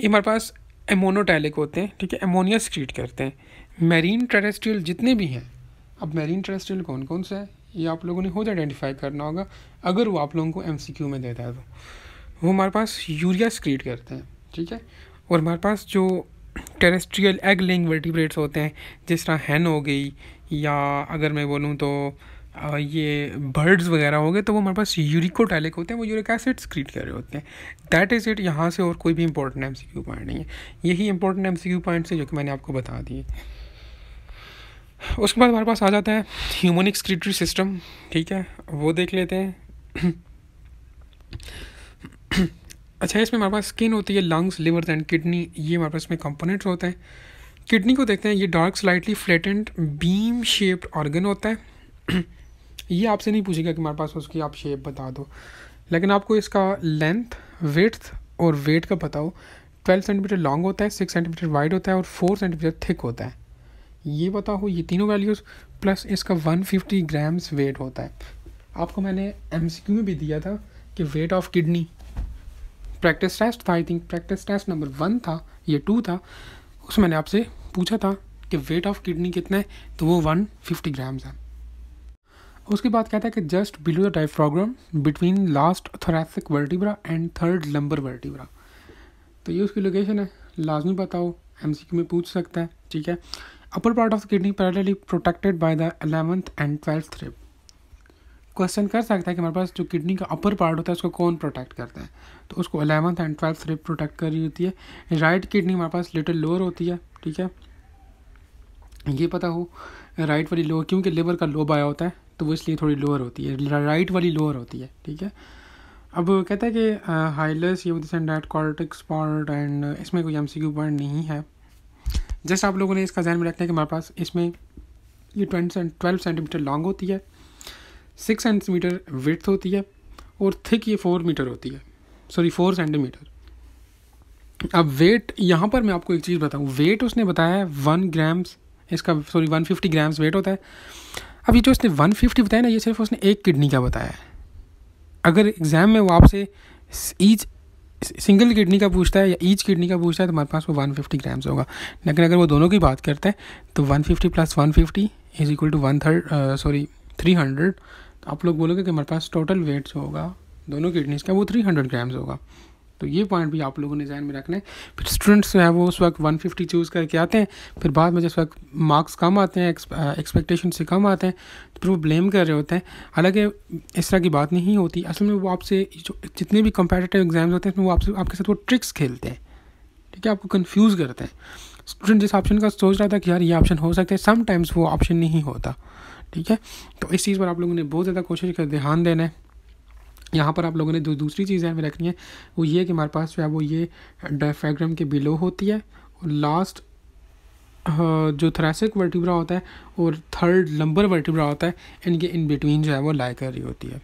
ये हमारे पास एमोनोटैलिक होते हैं ठीक है एमोनिया स्क्रीट करते हैं मैरीन टेरेस्ट्रियल जितने भी हैं अब मैरीन टेरेस्ट्रियल कौन कौन सा है ये आप लोगों ने खुद आइडेंटिफाई करना होगा अगर वो आप लोगों को एम में देता है तो वो हमारे पास यूरिया स्क्रीट करते हैं ठीक है और हमारे पास जो टेरेस्ट्रियल एग लिंग वर्टिब्रेट्स होते हैं जिस तरह हैन हो गई या अगर मैं बोलूँ तो ये बर्ड्स वगैरह हो गए तो वो हमारे पास यूरिकोटैलिक होते हैं वो यूरिक एसिड क्रिएट कर रहे होते हैं दैट इज़ इट यहाँ से और कोई भी इंपॉर्टेंट एम पॉइंट नहीं है यही इंपॉर्टेंट एम पॉइंट्स हैं जो कि मैंने आपको बता दिए उसके बाद हमारे पास आ जाता है ह्यूमन एक्सक्रीटरी सिस्टम ठीक है वो देख लेते हैं अच्छा इसमें हमारे पास स्किन होती है लंग्स लिवर एंड किडनी ये हमारे पास में कंपोनेंट्स होते हैं किडनी को देखते हैं ये dark slightly flattened bean shaped organ होता है ये आपसे नहीं पूछेगा कि हमारे पास उसकी आप शेप बता दो लेकिन आपको इसका लेंथ वेथ और वेट का बताओ ट्वेल्व सेंटीमीटर लॉन्ग होता है सिक्स सेंटीमीटर वाइड होता है और फोर सेंटीमीटर थिक होता है ये पता हो ये तीनों वैल्यूज़ प्लस इसका वन फिफ्टी ग्राम्स वेट होता है आपको मैंने एम में भी दिया था कि weight of kidney practice test था I think practice test number one था ये टू था उसमें मैंने आपसे पूछा था कि वेट ऑफ किडनी कितना है तो वो वन फिफ्टी ग्राम्स है उसके बाद कहता है कि just below the program between last thoracic vertebra and third lumbar vertebra तो ये उसकी लोकेशन है लाजमी बताओ एम में पूछ सकता है ठीक है upper part of the kidney partially protected by the eleventh and twelfth rib question कर सकता है कि हमारे पास जो किडनी का अपर पार्ट होता है उसको कौन प्रोटेक्ट करता है तो उसको eleventh and twelfth rib protect कर रही होती है राइट किडनी हमारे पास लिटल लोअर होती है ठीक है ये पता हो राइट वाली लोअर क्योंकि लिवर का लोब आया होता है तो वो इसलिए थोड़ी लोअर होती है राइट वाली लोअर होती है ठीक है अब कहता है कि हाइलस ये एंड डैट कॉर्टिक एंड इसमें कोई एम सी क्यू पॉइंट नहीं है जस्ट आप लोगों ने इसका ध्यान में रखना है कि हमारे पास इसमें ये ट्वेंटी ट्वेल्व सेंटीमीटर लॉन्ग होती है सिक्स सेंटीमीटर विथ होती है और थिक ये फोर मीटर होती है सॉरी फोर सेंटीमीटर अब वेट यहाँ पर मैं आपको एक चीज़ बताऊँ वेट उसने बताया है वन ग्राम्स इसका sorry one fifty grams weight होता है अब ये जो उसने वन फिफ्टी बताया ना ये सिर्फ उसने एक किडनी का बताया है अगर एग्ज़ाम में वो आपसे ईच सिंगल किडनी का पूछता है या ईच किडनी का पूछता है तो हमारे पास वो वन फिफ्टी ग्राम्स होगा लेकिन अगर वो दोनों की बात करते हैं तो one fifty plus one fifty is equal to one third sorry three hundred आप लोग बोलोगे कि हमारे पास टोटल वेट्स होगा दोनों किडनीज का वो थ्री हंड्रेड ग्राम्स होगा तो ये पॉइंट भी आप लोगों ने जहन में रखना है फिर स्टूडेंट्स जो है वो उस वक्त वन फिफ्टी चूज़ करके आते हैं फिर बाद में जिस वक्त मार्क्स कम आते हैं एक्सपेक्टेशन से कम आते हैं तो फिर वो ब्लेम कर रहे होते हैं हालांकि इस तरह की बात नहीं होती असल में वो आपसे जो जितने भी कंपेटेटिव एग्जाम्स होते हैं उसमें वो आपसे आपके साथ वो ट्रिक्स खेलते हैं ठीक है आपको कन्फ्यूज़ करते हैं स्टूडेंट जिस ऑप्शन का सोच रहा था कि यार ये ऑप्शन हो सकता है समटाइम्स वो ऑप्शन नहीं होता ठीक है तो इस चीज़ पर आप लोगों ने बहुत ज़्यादा कोशिश कर ध्यान देना है यहाँ पर आप लोगों ने जो दूसरी चीज़ ध्यान में रखनी है वो ये कि हमारे पास जो है वो ये डायफ्राग्राम के बिलो होती है और लास्ट जो थ्रेसिक वर्टिब्रा होता है और थर्ड लंबर वर्टिब्रा होता है इनके इन बिटवीन जो है वो लाई कर रही होती है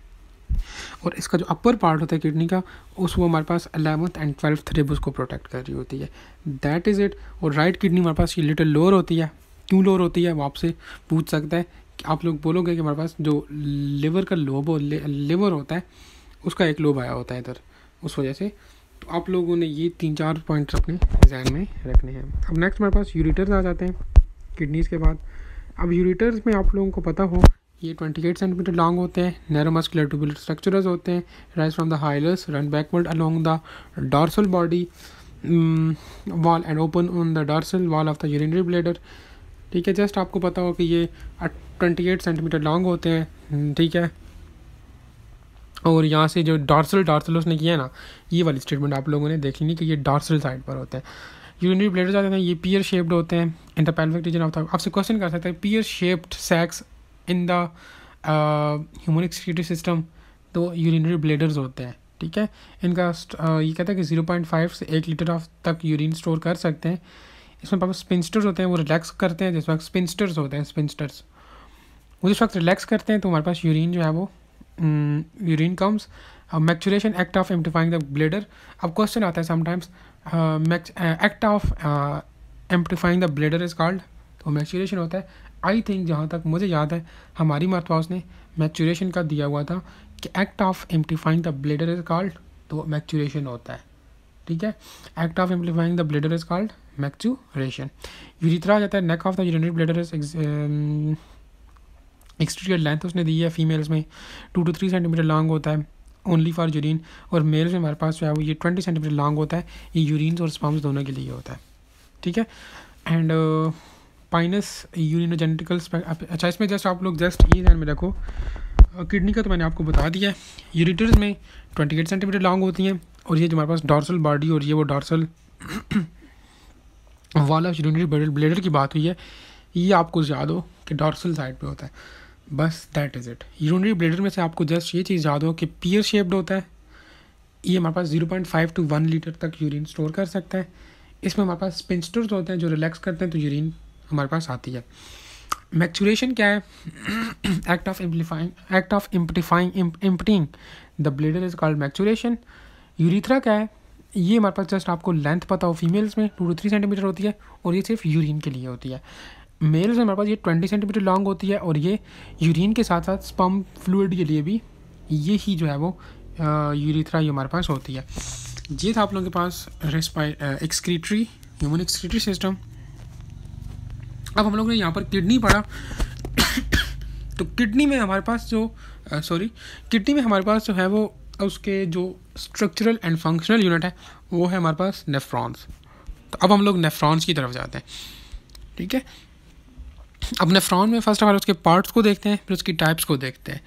और इसका जो अपर पार्ट होता है किडनी का उस वो हमारे पास अलेवंथ एंड ट्वेल्थ रिब उसको प्रोटेक्ट कर रही होती है दैट इज़ इट और राइट किडनी हमारे पास ये लिटल लोअर होती है क्यों लोअर होती है वो आपसे पूछ सकता है आप लोग बोलोगे कि हमारे पास जो लिवर का लोबो ले, लिवर होता है उसका एक लोब आया होता है इधर उस वजह से तो आप लोगों ने ये तीन चार पॉइंट्स अपने जहन में रखने हैं अब नेक्स्ट हमारे पास यूरिटर्स आ जाते हैं किडनीज़ के बाद अब यूरीटर्स में आप लोगों को पता हो ये 28 सेंटीमीटर लॉन्ग होते हैं नैरो मस्कुलर ट्यूबुलर स्ट्रक्चरस होते हैं rise from the hilus run backward along the dorsal body wall and open on the dorsal wall of the urinary bladder ठीक है जस्ट आपको पता हो कि ये ट्वेंटी एट सेंटीमीटर लॉन्ग होते हैं हम्म, ठीक है और यहाँ से जो डार्सल डार्सल उसने किया है ना ये वाली स्टेटमेंट आप लोगों ने देख ली कि ये डार्सल साइड पर होते हैं यूनिट प्लेटर्स जाते हैं ये पियर शेप्ड होते हैं in the pelvic region of the आपसे क्वेश्चन कर सकते हैं pear shaped sacs in the human excretory system तो यूरिनरी ब्लेडर्स होते हैं ठीक है इनका uh, ये कहता है कि जीरो पॉइंट फाइव से एक लीटर ऑफ तक यूरिन स्टोर कर सकते हैं इसमें पापा स्पिनस्टर्स होते हैं वो रिलैक्स करते हैं जिस वक्त स्पिनस्टर्स होते हैं स्पिनस्टर्स वो जिस वक्त रिलैक्स करते हैं तो हमारे पास यूरिन जो है वो urine comes micturition act of emptying the bladder अब क्वेश्चन आता है sometimes act of emptying the bladder is called तो मैचुरेशन होता है आई थिंक जहाँ तक मुझे याद है हमारी मातवास ने मैचुरेशन का दिया हुआ था कि act of emptying the bladder is called तो मैचुरेशन होता है ठीक है act of amplifying the bladder is called micturition urethra आ जाता है neck of the urinary bladder is exterior length उसने दी है फीमेल्स में two two three centimetre long होता है ओनली फॉर यूरिन और मेल्स में हमारे पास जो है वो ये ट्वेंटी सेंटीमीटर लॉन्ग होता है ये यूरिन और स्पम्स दोनों के लिए होता है ठीक है एंड पाइनस यूरिनोजेनेटिकल अच्छा इसमें जस्ट आप लोग जस्ट ये ध्यान में रखो किडनी का तो मैंने आपको बता दिया है यूरिटर्स में ट्वेंटी एट सेंटीमीटर लॉन्ग होती हैं और ये जो हमारे पास डॉर्सल बॉडी और ये वो dorsal wall of unitary bladder की बात हुई है ये आपको याद हो कि डॉर्सल साइड पे होता है बस दैट इज़ इट यूनिटरी ब्लेडर में से आपको जस्ट ये चीज़ याद हो कि पियर शेप्ड होता है ये हमारे पास zero point five to one litre तक यूरिन स्टोर कर सकता है इसमें हमारे पास स्पिंस्टर्स होते हैं जो रिलैक्स करते हैं तो यूरिन हमारे पास आती है मैक्चुरेशन क्या है act of amplifying act of emptying emptying the bladder is called micturition urethra क्या है ये हमारे पास जस्ट आपको लेंथ पता हो फीमेल्स में टू टू थ्री सेंटीमीटर होती है और ये सिर्फ यूरिन के लिए होती है मेल्स में हमारे पास ये ट्वेंटी सेंटीमीटर लॉन्ग होती है और ये यूरिन के साथ साथ स्पम फ्लूड के लिए भी ये ही जो है वो यूरिथ्रा ये हमारे पास होती है ये था आप लोगों के पास रेस्पाइ एक्सक्रीटरी ह्यूमन एक्सक्रीटरी सिस्टम अब हम लोग ने यहाँ पर किडनी पढ़ा तो किडनी में हमारे पास जो सॉरी किडनी में हमारे पास जो है वो उसके जो स्ट्रक्चरल एंड फंक्शनल यूनिट है वो है हमारे पास नेफ्रॉन्स तो अब हम लोग नेफ्रॉन्स की तरफ जाते हैं ठीक है अब नेफ्रॉन में फर्स्ट ऑफ ऑल उसके पार्ट्स को देखते हैं फिर उसकी टाइप्स को देखते हैं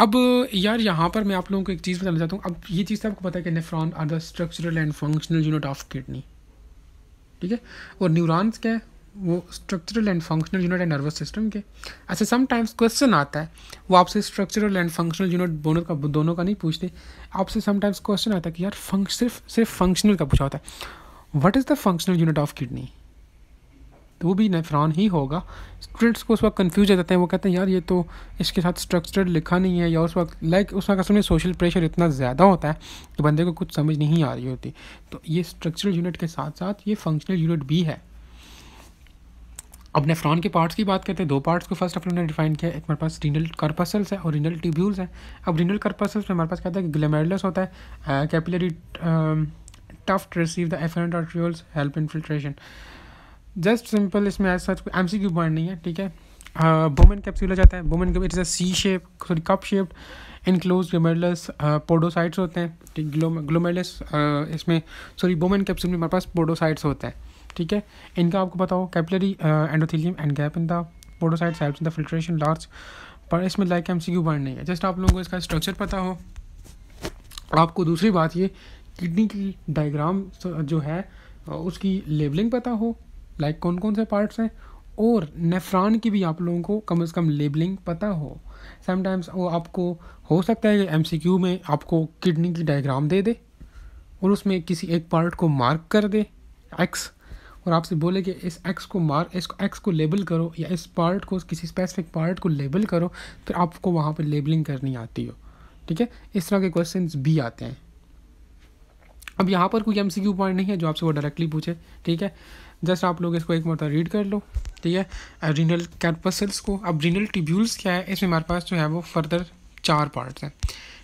अब यार यहाँ पर मैं आप लोगों को एक चीज़ बताना चाहता हूँ अब ये चीज़ तो आपको पता है कि nephron are the structural and functional unit of kidney ठीक है और न्यूरॉन्स क्या है वो स्ट्रक्चरल एंड फंक्शनल यूनिट है नर्वस सिस्टम के ऐसे समटाइम्स क्वेश्चन आता है वो आपसे स्ट्रक्चरल एंड फंक्शनल यूनिट दोनों का दोनों का नहीं पूछते आपसे समटाइम्स क्वेश्चन आता है कि यार सिर्फ सिर्फ फंक्शनल का पूछा होता है what is the functional unit of kidney तो वो भी नेफ्रॉन ही होगा स्टूडेंट्स को उस वक्त कन्फ्यूज हो जाते हैं वो कहते हैं यार ये तो इसके साथ स्ट्रक्चर लिखा नहीं है या उस वक्त लाइक उस वक्त उसमें सोशल प्रेशर इतना ज़्यादा होता है तो बंदे को कुछ समझ नहीं आ रही होती तो ये स्ट्रक्चरल यूनिट के साथ साथ ये फंक्शनल यूनिट भी है अब नेफ्रॉन के पार्ट्स की बात करते हैं दो पार्ट्स को फर्स्ट ऑफ ऑल हमने डिफाइन किया एक हमारे पास रिनल कर्पसल्स है और रिनल ट्यूब्यूल्स हैं अब रिनल कर्पसल्स में हमारे पास कहता है ग्लेमेरुलस होता है capillary tuft receive the afferent arterioles help in filtration just simple इसमें as such M C Q point नहीं है ठीक है बोमन कैप्सूला जाता है बोमन के it's a C shape sorry cup shaped enclose glomerulus podocytes होते हैं ग्लोमेरलस इसमें सॉरी बोमन कैप्सूल में हमारे पास पोडोसाइट्स होते हैं ठीक है इनका आपको बताओ capillary endothelium and gap in the podocyte in the filtration large पर इसमें लाइक एम सी क्यू बर्न नहीं है जस्ट आप लोगों को इसका स्ट्रक्चर पता हो आपको दूसरी बात ये किडनी की डायग्राम जो है uh, उसकी लेबलिंग पता हो लाइक कौन कौन से पार्ट्स हैं और नेफ्रान की भी आप लोगों को कम से कम लेबलिंग पता हो समटाइम्स वो आपको हो सकता है कि एम सी क्यू में आपको किडनी की डायग्राम दे दे और उसमें किसी एक पार्ट को मार्क कर दे एक्स और आपसे बोले कि इस एक्स को मार इस एक्स को लेबल करो या इस पार्ट को किसी स्पेसिफिक पार्ट को लेबल करो फिर आपको वहाँ पर लेबलिंग करनी आती हो ठीक है इस तरह के क्वेश्चन भी आते हैं अब यहाँ पर कोई एम सी क्यू पॉइंट नहीं है जो आपसे वो डायरेक्टली पूछे ठीक है जस्ट आप लोग इसको एक मरतबा रीड तो कर लो ठीक है रीनल uh, कैपसल्स को अब रीनल ट्यूब्यूल्स क्या है इसमें हमारे पास जो है वो फर्दर चार पार्ट्स हैं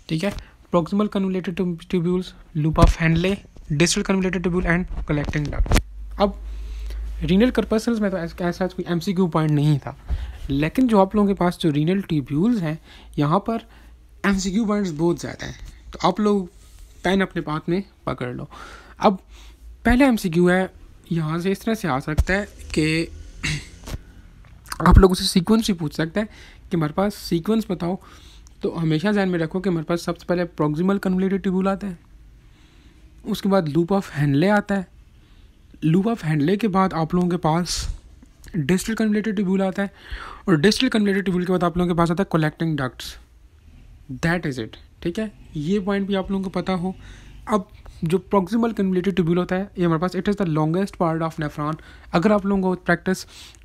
ठीक है proximal convoluted tubules loop of Henle distal convoluted tubule and collecting duct अब रीनल कर्पसल्स में तो ऐसा कोई एम सी क्यू पॉइंट नहीं था लेकिन जो आप लोगों के पास जो रीनल ट्यूब्यूल्स हैं यहाँ पर एम सी क्यू पॉइंट्स बहुत ज़्यादा हैं तो आप लोग पेन अपने पास में पकड़ लो अब पहला एम सी क्यू है यहाँ से इस तरह से आ सकता है कि आप लोगों से सीक्वेंस भी पूछ सकते हैं कि हमारे पास सीक्वेंस बताओ तो हमेशा ध्यान में रखो कि हमारे पास सबसे पहले प्रॉक्सिमल कन्वलेटेड ट्यूबुल आता है उसके बाद लूप ऑफ हैंडले आता है लूप ऑफ हैंडले के बाद आप लोगों के पास डिजिटल कन्वलेटेड ट्यूबुल आता है और डिजिटल कन्वलेटेड ट्यूबुल के बाद आप लोगों के पास आता है collecting ducts that is it ठीक है ये पॉइंट भी आप लोगों को पता हो अब जो प्रॉक्सिमल कन्वलेटेड ट्यूबुल होता है ये हमारे पास it is the longest part of nephron अगर आप लोगों को प्रैक्टिस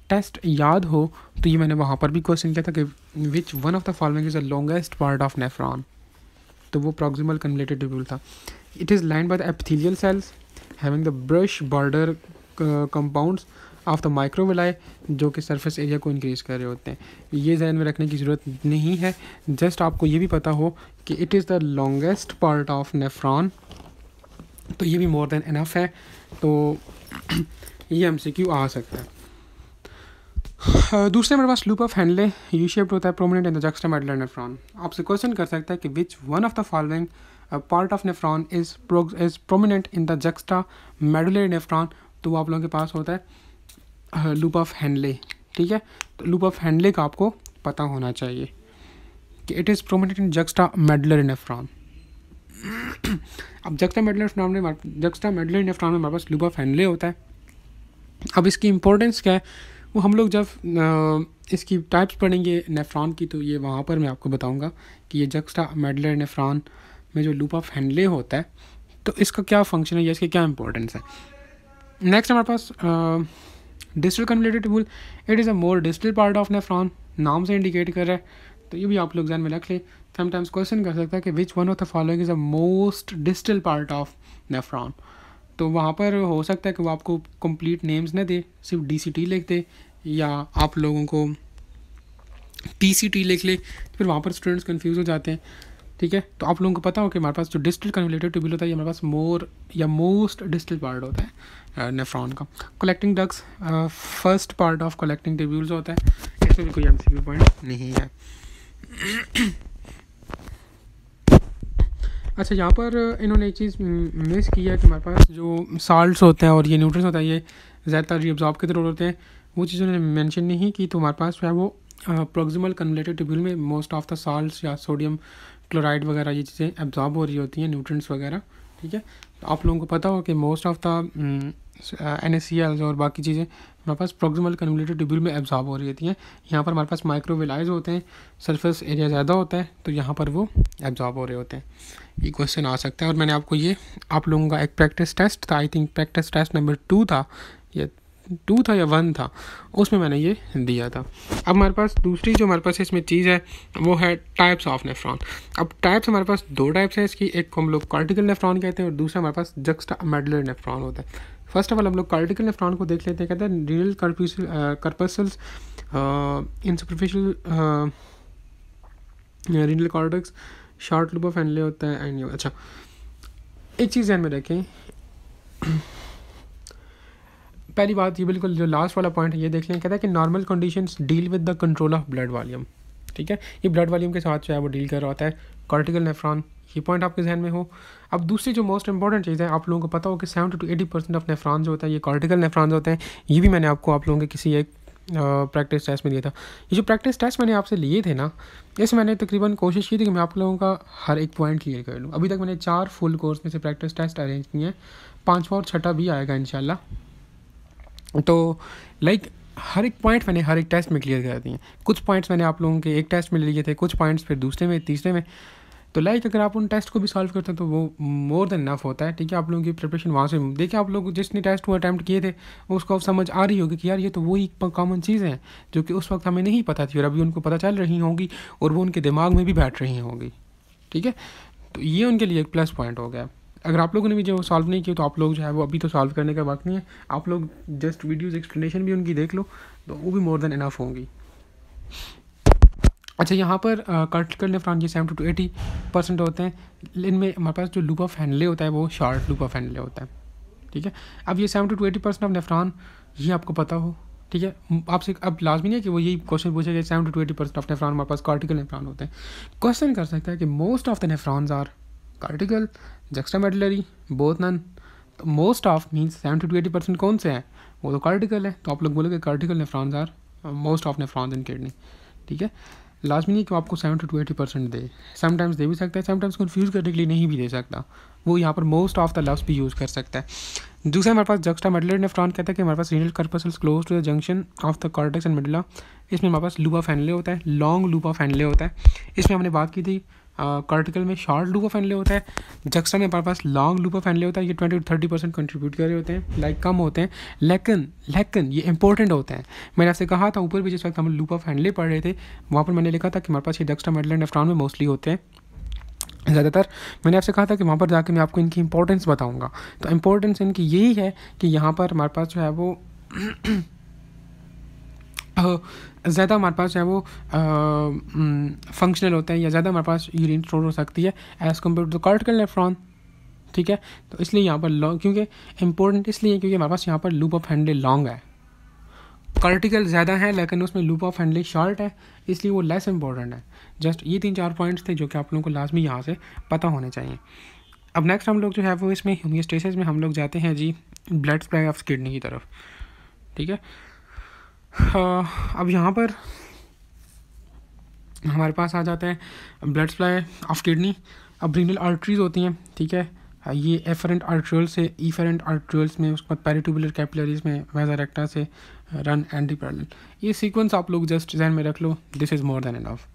टेस्ट याद हो तो ये मैंने वहाँ पर भी क्वेश्चन किया था कि which one of the following is the longest part of nephron तो वो प्रॉक्सिमल कन्वलेटेड ट्यूबुल था it is line by the epithelial cells having the brush border compounds of the microvilli जो कि सरफेस एरिया को increase कर रहे होते हैं ये जहन में रखने की ज़रूरत नहीं है जस्ट आपको ये भी पता हो कि it is the longest part of nephron तो ये भी मोर देन इनफ है तो ये एम आ सकता है uh, दूसरे मेरे पास loop of Henle U shaped होता है prominent in the juxtamedullary nephron आपसे क्वेश्चन कर सकता है कि which one of the following a part of nephron is is prominent in the juxta medullary nephron तो आप लोगों के पास होता है लूप ऑफ हैंडले ठीक है तो लूप ऑफ हैंडले का आपको पता होना चाहिए कि it is prominent in juxtamedullary nephron अब जक्स्टा मेडलर नेफ्रॉन में जक्स्टा मेडलर नेफ्रॉन में हमारे पास लूप ऑफ हैंडले होता है अब इसकी इम्पोर्टेंस क्या है वो हम लोग जब इसकी टाइप्स पढ़ेंगे नेफ्रॉन की तो ये वहाँ पर मैं आपको बताऊँगा कि ये जक्सटा मेडलर नेफ्रॉन में जो लूप ऑफ हैंडले होता है तो इसका क्या फंक्शन है या इसकी क्या इंपॉर्टेंस है नेक्स्ट हमारे पास digital convoluted tool it is a more digital part of nephron नाम से इंडिकेट कर रहा है तो ये भी आप लोग एग्जाम में रख लें समटाइम्स क्वेश्चन कर सकता है कि which one of the following is a most digital part of nephron तो वहाँ पर हो सकता है कि वो आपको कंप्लीट नेम्स ना दे सिर्फ डी सी टी लिख दे या आप लोगों को टी सी टी लिख ले फिर वहाँ पर स्टूडेंट्स कन्फ्यूज़ हो जाते हैं ठीक है तो आप लोगों को पता हो कि हमारे पास जो डिस्टल कन्वेटेड ट्यूबल होता है ये हमारे पास मोर या मोस्ट डिस्टल पार्ट होता है नेफ्रॉन का collecting ducts first part of collecting tubules होता है इसमें भी कोई एम पॉइंट नहीं है अच्छा यहाँ पर इन्होंने एक चीज़ मिस की है कि हमारे पास जो साल्ट्स होते हैं और ये न्यूट्रंस होता है ये ज़्यादातर रिब्जॉर्ब के थ्रू होते हैं वो चीज़ उन्होंने मैंशन नहीं की तो हमारे पास जो है वो प्रॉक्सिमल कन्वेटेड ट्यूब्यूल में मोस्ट ऑफ द साल्ट या सोडियम क्लोराइड वगैरह ये चीज़ें एब्जॉर्ब हो रही होती हैं न्यूट्रिएंट्स वगैरह ठीक है तो आप लोगों को पता हो कि most of the N S C Ls और बाकी चीज़ें हमारे पास प्रोक्सिमल कन्वलेटेड ट्यूबल में एब्जॉर्ब हो रही होती हैं यहाँ पर हमारे पास माइक्रोविलाइज होते हैं सरफेस एरिया ज़्यादा होता है तो यहाँ पर वो एब्जॉर्ब हो रहे होते हैं ये क्वेश्चन आ सकता है और मैंने आपको ये आप लोगों का एक प्रैक्टिस टेस्ट था I think practice test number two था ये टू था या वन था उसमें मैंने ये दिया था अब हमारे पास दूसरी जो हमारे पास इसमें चीज़ है वो है टाइप्स ऑफ नेफ्रॉन अब टाइप्स हमारे पास दो टाइप्स हैं इसकी एक को हम लोग कार्टिकल नेफ्रॉन कहते हैं और दूसरा हमारे पास जक्स्टा मेडलर नेफ्रॉन होता है फर्स्ट ऑफ ऑल हम लोग कार्टिकल नेफ्रॉन को देख लेते हैं कहते हैं renal corpuscles in superficial renal cortex short loop of Henle होता है एंड अच्छा एक चीज़ ध्यान में रखें पहली बात ये बिल्कुल जो लास्ट वाला पॉइंट है ये देख लें कहता है कि normal condition deal with the control of blood volume ठीक है ये ब्लड वॉल्यूम के साथ जो है वो डील कर रहा होता है कॉर्टिकल नेफ्रॉन ये पॉइंट आपके जहन में हो अब दूसरी जो मोस्ट इंपॉर्टेंट चीज़ है आप लोगों को पता हो कि seven to eighty percent of nephron जो होता है ये कॉर्टिकल नेफ्रॉन होते हैं ये भी मैंने आपको आप लोगों के किसी एक प्रैक्टिस टेस्ट में दिया था ये जो प्रैक्टिस टेस्ट मैंने आपसे लिए थे ना इस मैंने तकरीबन कोशिश की थी कि मैं आप लोगों का हर एक पॉइंट क्लियर कर लूँ अभी तक मैंने चार फुल कोर्स में से प्रैक्टिस टेस्ट अरेंज किए हैं पाँचवा और छठा भी आएगा इंशाल्लाह तो लाइक हर एक पॉइंट मैंने हर एक टेस्ट में क्लियर कर दिए कुछ पॉइंट्स मैंने आप लोगों के एक टेस्ट में ले लिए थे कुछ पॉइंट्स फिर दूसरे में तीसरे में तो लाइक अगर आप उन टेस्ट को भी सॉल्व करते हैं तो वो मोर देन नफ होता है ठीक है आप लोगों की प्रिपरेशन वहाँ से देखिए आप लोग जिसने टेस्ट वो अटैम्प्ट किए थे उसको अब समझ आ रही होगी कि यार ये तो वही कॉमन चीज़ है जो कि उस वक्त हमें नहीं पता थी और अभी उनको पता चल रही होंगी और वो उनके दिमाग में भी बैठ रही होंगी ठीक है तो ये उनके लिए एक प्लस पॉइंट हो गया अगर आप लोगों ने भी जो सॉल्व नहीं किया तो आप लोग जो है वो अभी तो सॉल्व करने का वक्त नहीं है आप लोग जस्ट वीडियोज़ एक्सप्लेनेशन भी उनकी देख लो तो वो भी मोर देन इनफ होंगी अच्छा यहाँ पर कर्टिकल नेफ्रॉन ये सेवेंटी टू एटी परसेंट होते हैं इनमें हमारे पास जो लूप ऑफ हैंडले होता है वो शॉर्ट लूप ऑफ हैंडले होता है ठीक है अब ये seventy to eighty percent of nephron ये आपको पता हो ठीक है आपसे अब लाजमी नहीं है कि वो यही क्वेश्चन पूछेगा seventy to eighty percent of nephron हमारे पास कार्टिकल नेफ्रॉन होते हैं क्वेश्चन कर सकता है कि most of the nephrons are cortical medullary both none तो most of means seventy to eighty percent कौन से हैं वो तो कार्टिकल है तो आप लोग बोलोगे cortical nephrons are most of nephrons in kidney ठीक है लाजमी नहीं कि आपको सेवेंटी टू एटी परसेंट दे समटाइम्स दे भी सकता है समटाइम्स कन्फ्यूज़ करने के लिए नहीं भी दे सकता वो यहाँ पर मोस्ट ऑफ द लफ्स भी यूज़ कर सकता है दूसरा हमारे पास जक्स्टा मेडलर नेफ्रॉन कहता है कि हमारे पास renal corpuscle close to the junction of the cortex and medulla इसमें हमारे पास लूपा फैनले होता है लॉन्ग लूपा फैनले होता है इसमें हमने बात की थी कॉर्टिकल में शॉर्ट लूप ऑफ एनले होता है जक्सा में हमारे पास लॉन्ग लूप ऑफ एनले होता है ये twenty to thirty percent contribute कर रहे होते हैं लाइक कम होते हैं लेकिन लेकिन ये इंपॉर्टेंट होते हैं मैंने आपसे कहा था ऊपर भी जिस वक्त हम लूप ऑफ एनले पढ़ रहे थे वहाँ पर मैंने लिखा था कि हमारे पास ये जक्सा मेडल एफ्ट्रॉन में मोस्टली होते हैं ज़्यादातर मैंने आपसे कहा था कि वहाँ पर जाकर मैं आपको इनकी इंपॉर्टेंस बताऊँगा तो इंपॉर्टेंस इनकी यही है कि यहाँ पर हमारे पास जो है वो ज़्यादा हमारे पास है वो फंक्शनल होते हैं या ज़्यादा हमारे पास यूरिन स्टोर हो सकती है as compare to cortical nephron ठीक है तो इसलिए यहाँ पर लॉन्ग क्योंकि इंपॉर्टेंट इसलिए क्योंकि हमारे पास यहाँ पर लूप ऑफ हैंडले लॉन्ग है कर्टिकल ज़्यादा है लेकिन उसमें लूप ऑफ हैंडलिंग शॉर्ट है इसलिए वो लेस इंपॉर्टेंट है जस्ट ये तीन चार पॉइंट्स थे जो कि आप लोगों को लाजमी यहाँ से पता होने चाहिए अब नेक्स्ट हम लोग जो है वो इसमें होमियोस्टेसिस में हम लोग जाते हैं जी ब्लड स्प्राई ऑफ किडनी की तरफ ठीक है हाँ, अब यहाँ पर हमारे पास आ जाते हैं ब्लड सप्लाई ऑफ किडनी अब रीनल आर्टरीज होती हैं ठीक है हाँ, ये एफरेंट आर्ट्रियल से ईफरेंट आर्ट्रियल्स में उसके बाद पैरिटूबुलर कैपिलरीज में वेजा रेक्टा से रन एंड ये सीक्वेंस आप लोग जस्ट जहन में रख लो this is more than enough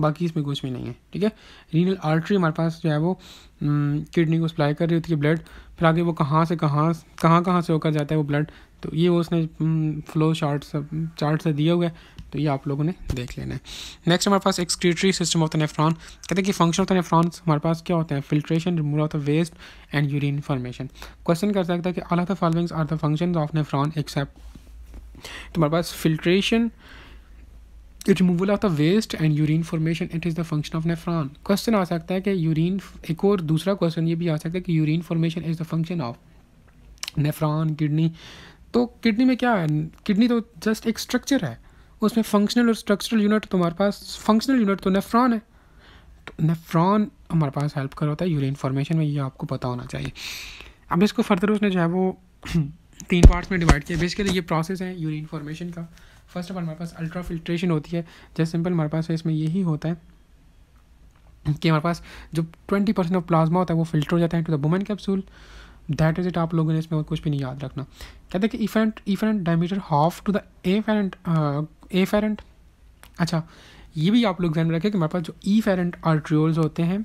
बाकी इसमें कुछ भी नहीं है ठीक है रीनल आर्टरी हमारे पास जो है वो किडनी हम्म, को सप्लाई कर रही होती है ब्लड फिर आगे वो कहाँ से कहाँ कहाँ कहाँ से होकर जाता है वो ब्लड तो ये वो उसने फ्लो हम्म, चार्ट सब चार्ट से दिया हुआ है तो ये आप लोगों ने देख लेना है नेक्स्ट हमारे पास excretory system of the nephron कहते हैं कि फंक्शन ऑफ द नेफ्रॉन्स हमारे पास क्या होता है filtration removal of the waste and urine formation question कर सकता है कि all the followings are the function of nephron except तो हमारे पास filtration it removal of the waste and urine formation it is the function of nephron question आ सकता है कि यूरिन एक और दूसरा क्वेश्चन ये भी आ सकता है कि urine formation is the function of nephron kidney तो किडनी में क्या है किडनी तो जस्ट एक स्ट्रक्चर है उसमें फंक्शनल और स्ट्रक्चरल यूनिट तुम्हारे पास फंक्शनल यूनिट तो नेफ्रॉन है तो नेफ्रॉन हमारे पास हेल्प कर होता है यूरिन फॉर्मेशन में ये आपको पता होना चाहिए अब इसको फर्दर उसने जो है वो तीन पार्ट्स में डिवाइड किया बेसिकली ये प्रोसेस है यूरिन फॉर्मेशन का फर्स्ट ऑफ ऑल हमारे पास अल्ट्रा फिल्ट्रेशन होती है जैसे सिंपल हमारे पास इसमें यही होता है कि हमारे पास जो ट्वेंटी परसेंट ऑफ प्लाज्मा होता है वो फिल्टर हो जाता है to the Bowman capsule that is it आप लोगों ने इसमें और कुछ भी नहीं याद रखना कहते हैं कि efferent efferent diameter half to the afferent afferent अच्छा ये भी आप लोग ध्यान में रखें कि हमारे पास जो ई फेरेंट आर्ट्रियोल्स होते हैं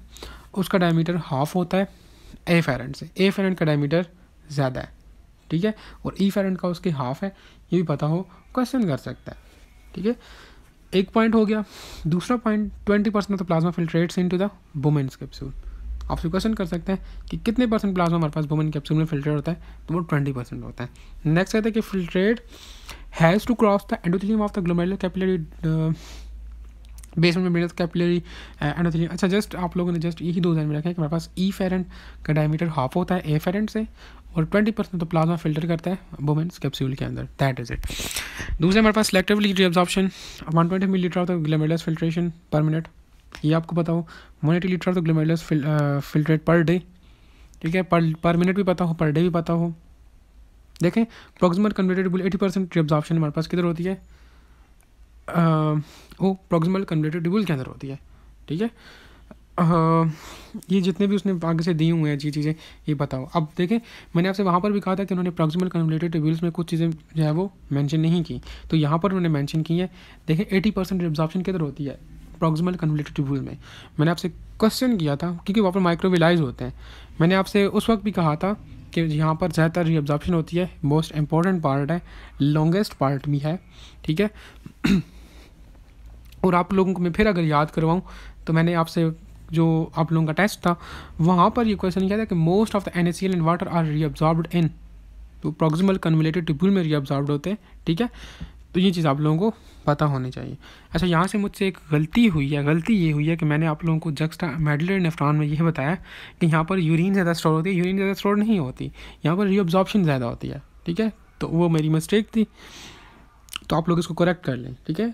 उसका डायमीटर हाफ होता है ए फेरेंट से ए फेरेंट का डायमीटर ज़्यादा है ठीक है और ई e फेरेंट का उसके हाफ है ये भी पता हो क्वेश्चन कर सकता है ठीक है एक पॉइंट हो गया दूसरा point twenty percent of the plasma filtrates into the Bowman's capsule आपसे क्वेश्चन कर सकते हैं कि कितने परसेंट प्लाज्मा हमारे पास वुमेन कैप्सूल में फिल्ट्रेट होता है तो वो ट्वेंटी परसेंट होता है नेक्स्ट कहते हैं कि filtrate has to cross the endothelium of the glomerular capillary basement में कैपिलरी एंडोथेलियम अच्छा जस्ट आप लोगों ने जस्ट यही दो ध्यान में रखा है कि हमारे पास ई e फेरेंट का डायमीटर हाफ होता है ए फेरेंट से और ट्वेंटी परसेंट तो प्लाज्मा फिल्टर करता है वुमेंस कैप्सूल के अंदर दैट इज़ इट दूसरे हमारे पास selectively reabsorption one twenty litre of the glomerular filtration per minute ये आपको पता हो one eighty litre of the glomerular filtrate per day ठीक है पर पर मिनट भी पता हो पर डे भी पता हो देखें proximal convoluted eighty percent reabsorption हमारे पास किधर होती है वो प्रोक्सीमल कन्वर्टेबल के अंदर होती है ठीक है ये जितने भी उसने आगे से दी हुए हैं जी चीज़ें ये बताओ अब देखें मैंने आपसे वहाँ पर भी कहा था कि उन्होंने प्रॉक्सिमल कन्वलेटेड टेबल्स में कुछ चीज़ें जो है वो मेंशन नहीं की तो यहाँ पर उन्होंने मेंशन की है देखें एटी परसेंट एब्जॉर्प्शन किधर होती है प्रॉक्सिमल कन्वलेटेड टेबल्स में मैंने आपसे क्वेश्चन किया था क्योंकि वहाँ पर माइक्रोविलाइज होते हैं मैंने आपसे उस वक्त भी कहा था कि यहाँ पर ज़्यादातर रीअब्जॉर्प्शन होती है मोस्ट इंपॉर्टेंट पार्ट है लॉन्गेस्ट पार्ट भी है ठीक है और आप लोगों को मैं फिर अगर याद करवाऊँ तो मैंने आपसे जो आप लोगों का टेस्ट था वहाँ पर ये क्वेश्चन किया था कि most of the N and water are reabsorb in तो प्रोक्सिमल कन्वलेटेड ट्यूब्यूल में रीअब्जॉर्ब होते हैं ठीक है तो ये चीज़ आप लोगों को पता होनी चाहिए अच्छा यहाँ से मुझसे एक गलती हुई है गलती ये हुई है कि मैंने आप लोगों को जक्स्टा मेडलर नेफ्रॉन में यह बताया कि यहाँ पर यूरिन ज़्यादा स्टोर होती है यूरिन ज़्यादा स्टोर नहीं होती यहाँ पर रीअब्जॉर्बशन ज़्यादा होती है ठीक है तो वो मेरी मिस्टेक थी तो आप लोग इसको करेक्ट कर लें ठीक है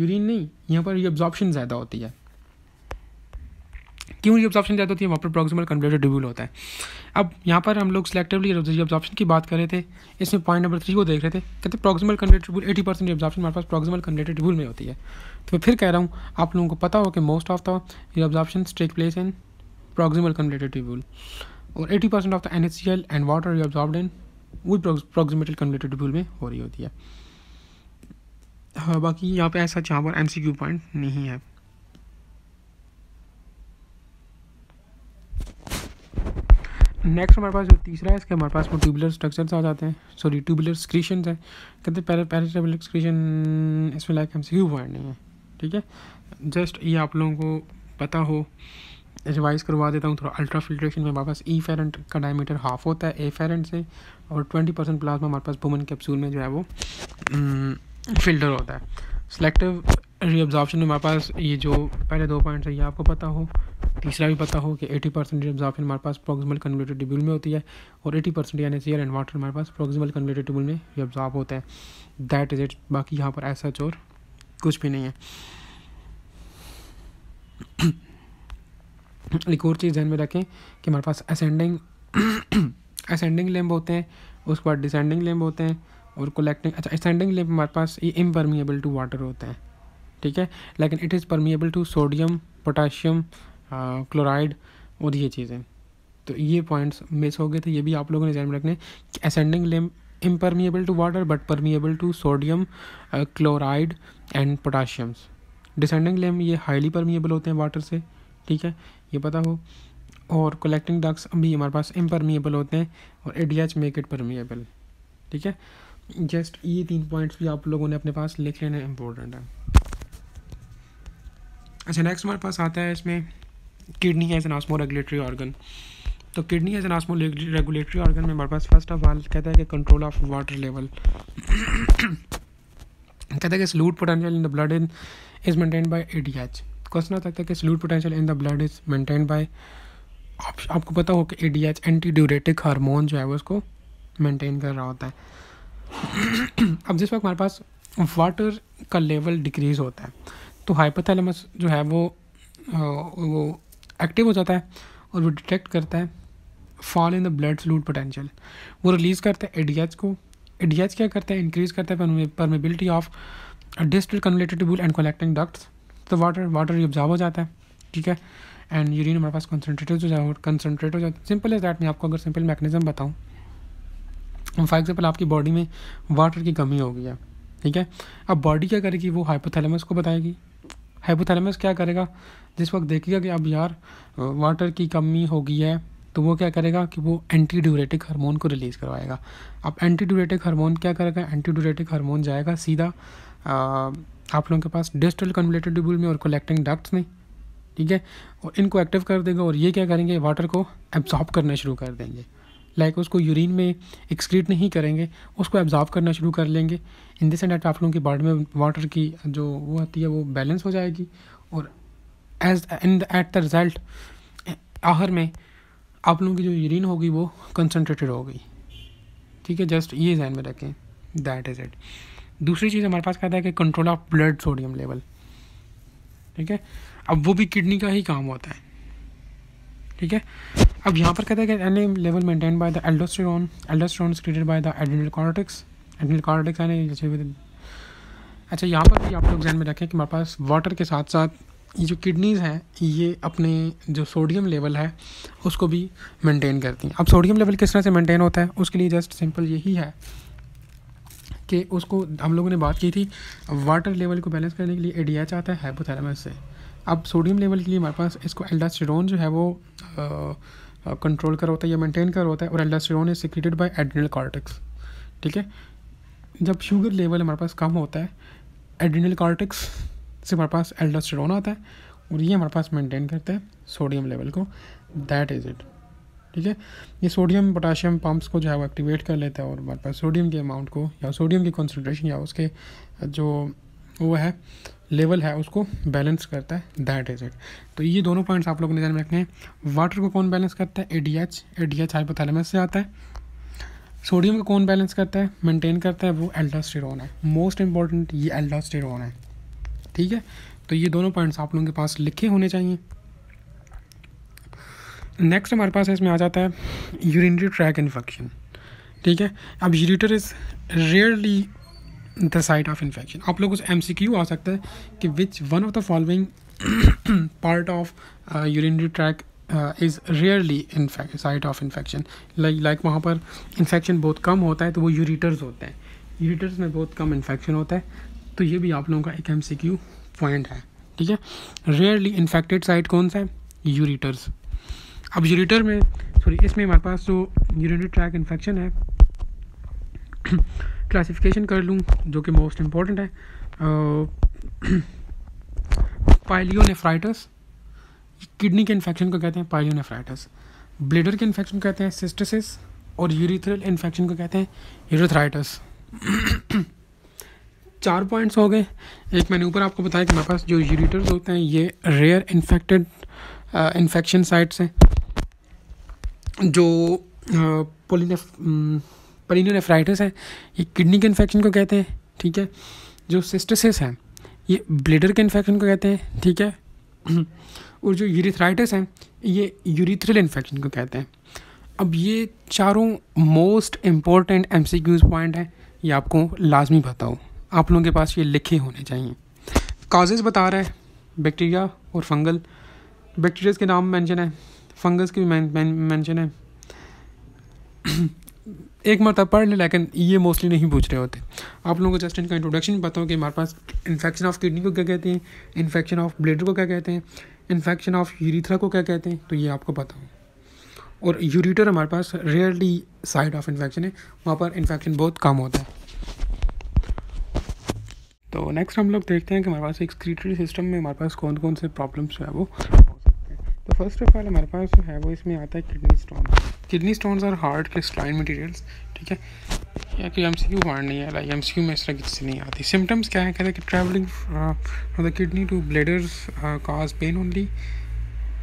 यूरिन नहीं यहाँ पर रीअब्जॉर्बशन ज़्यादा होती है क्यों ऑब्जॉप्शन ज़्यादा होती है वहाँ पर प्रॉक्सिमल कन्वेटर डिब्यूल होता है अब यहाँ पर हम लोग सिलेक्टिवली रिऑब्जॉर्प्शन की बात कर रहे थे इसमें पॉइंट नंबर थ्री को देख रहे थे कहते proximal convoluted tubule eighty percent absorption हमारे पास प्रॉक्सिमल कन्वेटर डिब्यूल में होती है तो फिर कह रहा हूँ आप लोगों को पता हो कि most of the absorption take place in proximal convoluted tubule और eighty percent of the N H C L and water reabsorb in वो प्रॉक्सिमेटल कन्वेटेड डिब्यूल में हो रही होती है हाँ बाकी यहाँ पे ऐसा जहाँ पर एम सी क्यू पॉइंट नहीं है नेक्स्ट हमारे पास जो तीसरा है इसके हमारे पास वो ट्यूबुलर स्ट्रक्चर्स आ जाते हैं सॉरी ट्यूबुलर स्क्रीशन है कहते हैं पहले पहले ट्यूबुलर स्क्रीशन इसमें लाइक हमसे सी पॉइंट नहीं है ठीक है जस्ट ये आप लोगों को पता हो रिवाइज करवा देता हूँ थोड़ा अल्ट्रा फिल्ट्रेशन में हमारे पास ई e फेरेंट का डायमीटर हाफ होता है ए फेरेंट से और ट्वेंटी परसेंट प्लाज्मा हमारे पास वुमन कैप्सूल में जो है वो फिल्टर हम्म, होता है सेलेक्टिव रीअब्जॉर्बशन में हमारे पास ये जो पहले दो पॉइंट्स है ये आपको पता हो तीसरा भी पता हो कि 80 परसेंट रिजर्व हमारे पास प्रोक्सिमल कन्वर्टेड टिबुल में होती है और 80 परसेंट यानी एयर एंड वाटर हमारे पास प्रोक्सिमल कन्वर्टेड टिबुल में रिजर्व होता है दैट इज़ इट बाकी यहाँ पर ऐसा चोर कुछ भी नहीं है एक और चीज़ ध्यान में रखें कि हमारे पास असेंडिंग असेंडिंग लेम्ब होते हैं उसके बाद डिसेंडिंग लेम्ब होते हैं और कलेक्टिंग अच्छा असेंडिंग लेम्ब हमारे पास ये इम्परमिएबल टू वाटर होते हैं ठीक है लेकिन it is permeable to sodium potassium chloride और ये चीज़ें तो ये पॉइंट्स मिस हो गए थे ये भी आप लोगों ने ध्यान में रखने ascending limb impermeable to water but permeable to sodium chloride and potassiums descending limb ये हाईली परमिएबल होते हैं वाटर से ठीक है ये पता हो और कलेक्टिंग डक्स भी हमारे पास इम्परमिएबल होते हैं और एच मेक इट परमिएबल ठीक है जस्ट ये तीन पॉइंट्स भी आप लोगों ने अपने पास लिख लेने इम्पोर्टेंट है अच्छा नेक्स्ट हमारे पास आता है इसमें kidney as an osmoregulatory organ तो kidney as an osmoregulatory organ में हमारे पास फर्स्ट ऑफ ऑल कहता है कि कंट्रोल ऑफ वाटर लेवल कहता है कि solute potential in the blood in is maintain by A D H question आता है कि solute potential in the blood is maintain by आपको पता हो कि A D H anti diuretic hormone जो है वो उसको मेंटेन कर रहा होता है अब जिस वक्त हमारे पास वाटर का लेवल डिक्रीज़ होता है तो हाइपोथैलेमस जो है वो वो एक्टिव हो जाता है और वो डिटेक्ट करता है fall in the blood fluid potential वो रिलीज़ करता है एडीएच को एडीएच क्या करता है इंक्रीज करता है permeability of distal convoluted and collecting ducts तो वाटर वाटर ये हो जाता है ठीक है एंड यूरिन हमारे पास कंसनट्रेट हो जाए कंसनट्रेट हो जाता है सिंपल इज दैट मैं आपको अगर सिंपल मैकेनिज्म बताऊँ फॉर एग्जाम्पल आपकी बॉडी में वाटर की कमी हो गई है ठीक है अब बॉडी क्या करेगी वो हाइपोथैलेमस को बताएगी हाइपोथैलेमस क्या करेगा जिस वक्त देखेगा कि अब यार वाटर की कमी हो गई है तो वो क्या करेगा कि वो एंटी ड्यूरेटिक हार्मोन को रिलीज़ करवाएगा अब एंटी ड्यूरेटिक हार्मोन क्या करेगा एंटी ड्यूरेटिक हार्मोन जाएगा सीधा आ, आप लोगों के पास डिस्टल कन्वलेटेड ड्यूबुल में और कलेक्टिंग डक्ट में ठीक है और इनको एक्टिव कर देगा और ये क्या करेंगे वाटर को एब्जॉर्ब करना शुरू कर देंगे लाइक उसको यूरिन में एक्सक्रीट नहीं करेंगे उसको एब्जॉर्व करना शुरू कर लेंगे इन दिस एंड आप लोगों की बॉडी में वाटर की जो वो आती है वो बैलेंस हो जाएगी और as in at the result आखिर में आप लोगों की जो यूरिन होगी वो कंसनट्रेटेड होगी ठीक है जस्ट ये जहन में रखें दैट इज़ इट दूसरी चीज़ हमारे पास कहता है कि control of blood sodium level ठीक है अब वो भी किडनी का ही काम होता है ठीक है अब यहाँ पर कहते हैं कि N level maintain by the aldosterone aldosterone created by the adrenal cortex adrenal cortex यानी जैसे अच्छा यहाँ पर भी आप लोग ध्यान में रखें कि हमारे पास वाटर के साथ साथ ये जो किडनीज़ हैं ये अपने जो सोडियम लेवल है उसको भी मेंटेन करती हैं अब सोडियम लेवल किस तरह से मेंटेन होता है उसके लिए जस्ट सिंपल यही है कि उसको हम लोगों ने बात की थी वाटर लेवल को बैलेंस करने के लिए ए आता है हाइपोथैलेमस से अब सोडियम लेवल के लिए हमारे पास इसको एल्डास्टेरोन जो है वो कंट्रोल कर होता है या मेंटेन करा होता है और aldosterone is secreted by adrenal cortex ठीक है जब शुगर लेवल हमारे पास कम होता है एड्रिनल कार्टिक्स से हमारे पास एल्डास्टेरोन आता है और ये हमारे पास मेंटेन करता है सोडियम लेवल को दैट इज़ इट ठीक है ये सोडियम पोटाशियम पम्प्स को जो है वो एक्टिवेट कर लेता है और हमारे पास सोडियम के अमाउंट को या सोडियम की कंसनट्रेशन या उसके जो वो है लेवल है उसको बैलेंस करता है दैट इज इट तो ये दोनों पॉइंट्स आप लोगों ने ध्यान में रखने हैं वाटर को कौन बैलेंस करता है A D H A D H hypothalamus से आता है सोडियम को कौन बैलेंस करता है मेंटेन करता है वो एल्डास्टेरोन है मोस्ट इंपॉर्टेंट ये एल्डास्टेरोन है ठीक है तो ये दोनों पॉइंट्स आप लोगों के पास लिखे होने चाहिए नेक्स्ट हमारे पास इसमें आ जाता है यूरिनरी ट्रैक इन्फेक्शन ठीक है अब ureter is rarely the site of infection आप लोग उस एम सी क्यू आ सकता है कि which one of the following part of urinary tract is rarely site of infection like like वहाँ पर इन्फेक्शन बहुत कम होता है तो वो यूरीटर्स होते हैं यूरीटर्स में बहुत कम इन्फेक्शन होता है तो ये भी आप लोगों का एक एम सी क्यू पॉइंट है ठीक है रेयरली इन्फेक्टेड साइट कौन सा है यूरीटर्स अब यूरीटर में सॉरी इसमें हमारे पास जो यूरिनरी ट्रैक इन्फेक्शन है क्लासिफिकेशन कर लूँ जो कि मोस्ट इम्पॉर्टेंट है पाइलियोनेफ्राइटस किडनी के इन्फेक्शन को कहते हैं पाइलियोनेफ्राइटस ब्लेडर के इन्फेक्शन को कहते हैं सिस्टसिस और यूरिथ्रल इन्फेक्शन को कहते हैं यूरिथ्राइटस चार पॉइंट्स हो गए एक मैंने ऊपर आपको बताया कि मेरे पास जो यूरिटर्स होते हैं ये रेयर इन्फेक्टेड इन्फेक्शन साइट्स हैं जो पोलिनेफ पलिनो नेफ्राइटिस है ये किडनी के इन्फेक्शन को कहते हैं ठीक है जो सिस्टसिस है ये ब्लेडर के इन्फेक्शन को कहते हैं ठीक है और जो यूरिथ्राइटिस है ये यूरिथ्रल इन्फेक्शन को कहते हैं अब ये चारों most important M C Qs point हैं ये आपको लाजमी बताओ आप लोगों के पास ये लिखे होने चाहिए काजेज़ बता रहे हैं बैक्टीरिया और फंगल बैक्टीरियाज के नाम मेंशन है फंगस के भी मेंशन है एक मरतब पढ़ लें लेकिन ये मोस्टली नहीं पूछ रहे होते आप लोगों को जस्ट इनका इंट्रोडक्शन पता हो कि हमारे पास इन्फेक्शन ऑफ किडनी को क्या कहते हैं इन्फेक्शन ऑफ ब्लेडर को क्या कहते हैं इन्फेक्शन ऑफ यूरीथ्रा को क्या कहते हैं तो ये आपको पता हो और यूरीटर हमारे पास रेयरली साइड ऑफ इन्फेक्शन है वहाँ पर इन्फेक्शन बहुत कम होता है तो नेक्स्ट हम लोग देखते हैं कि हमारे पास एक सिस्टम में हमारे पास कौन कौन से प्रॉब्लम्स है वो तो फर्स्ट ऑफ ऑल हमारे पास जो है वो इसमें आता है किडनी स्टोन किडनी स्टोन्स और हार्ड क्रिस्टलाइन मटीरियल्स ठीक है या कि एम सी क्यू वार्ड नहीं है एम सी यू में इस तरह की चीज़ें नहीं आती सिम्टम्स क्या है कहते हैं कि travelling from the kidney to bladders cause pain only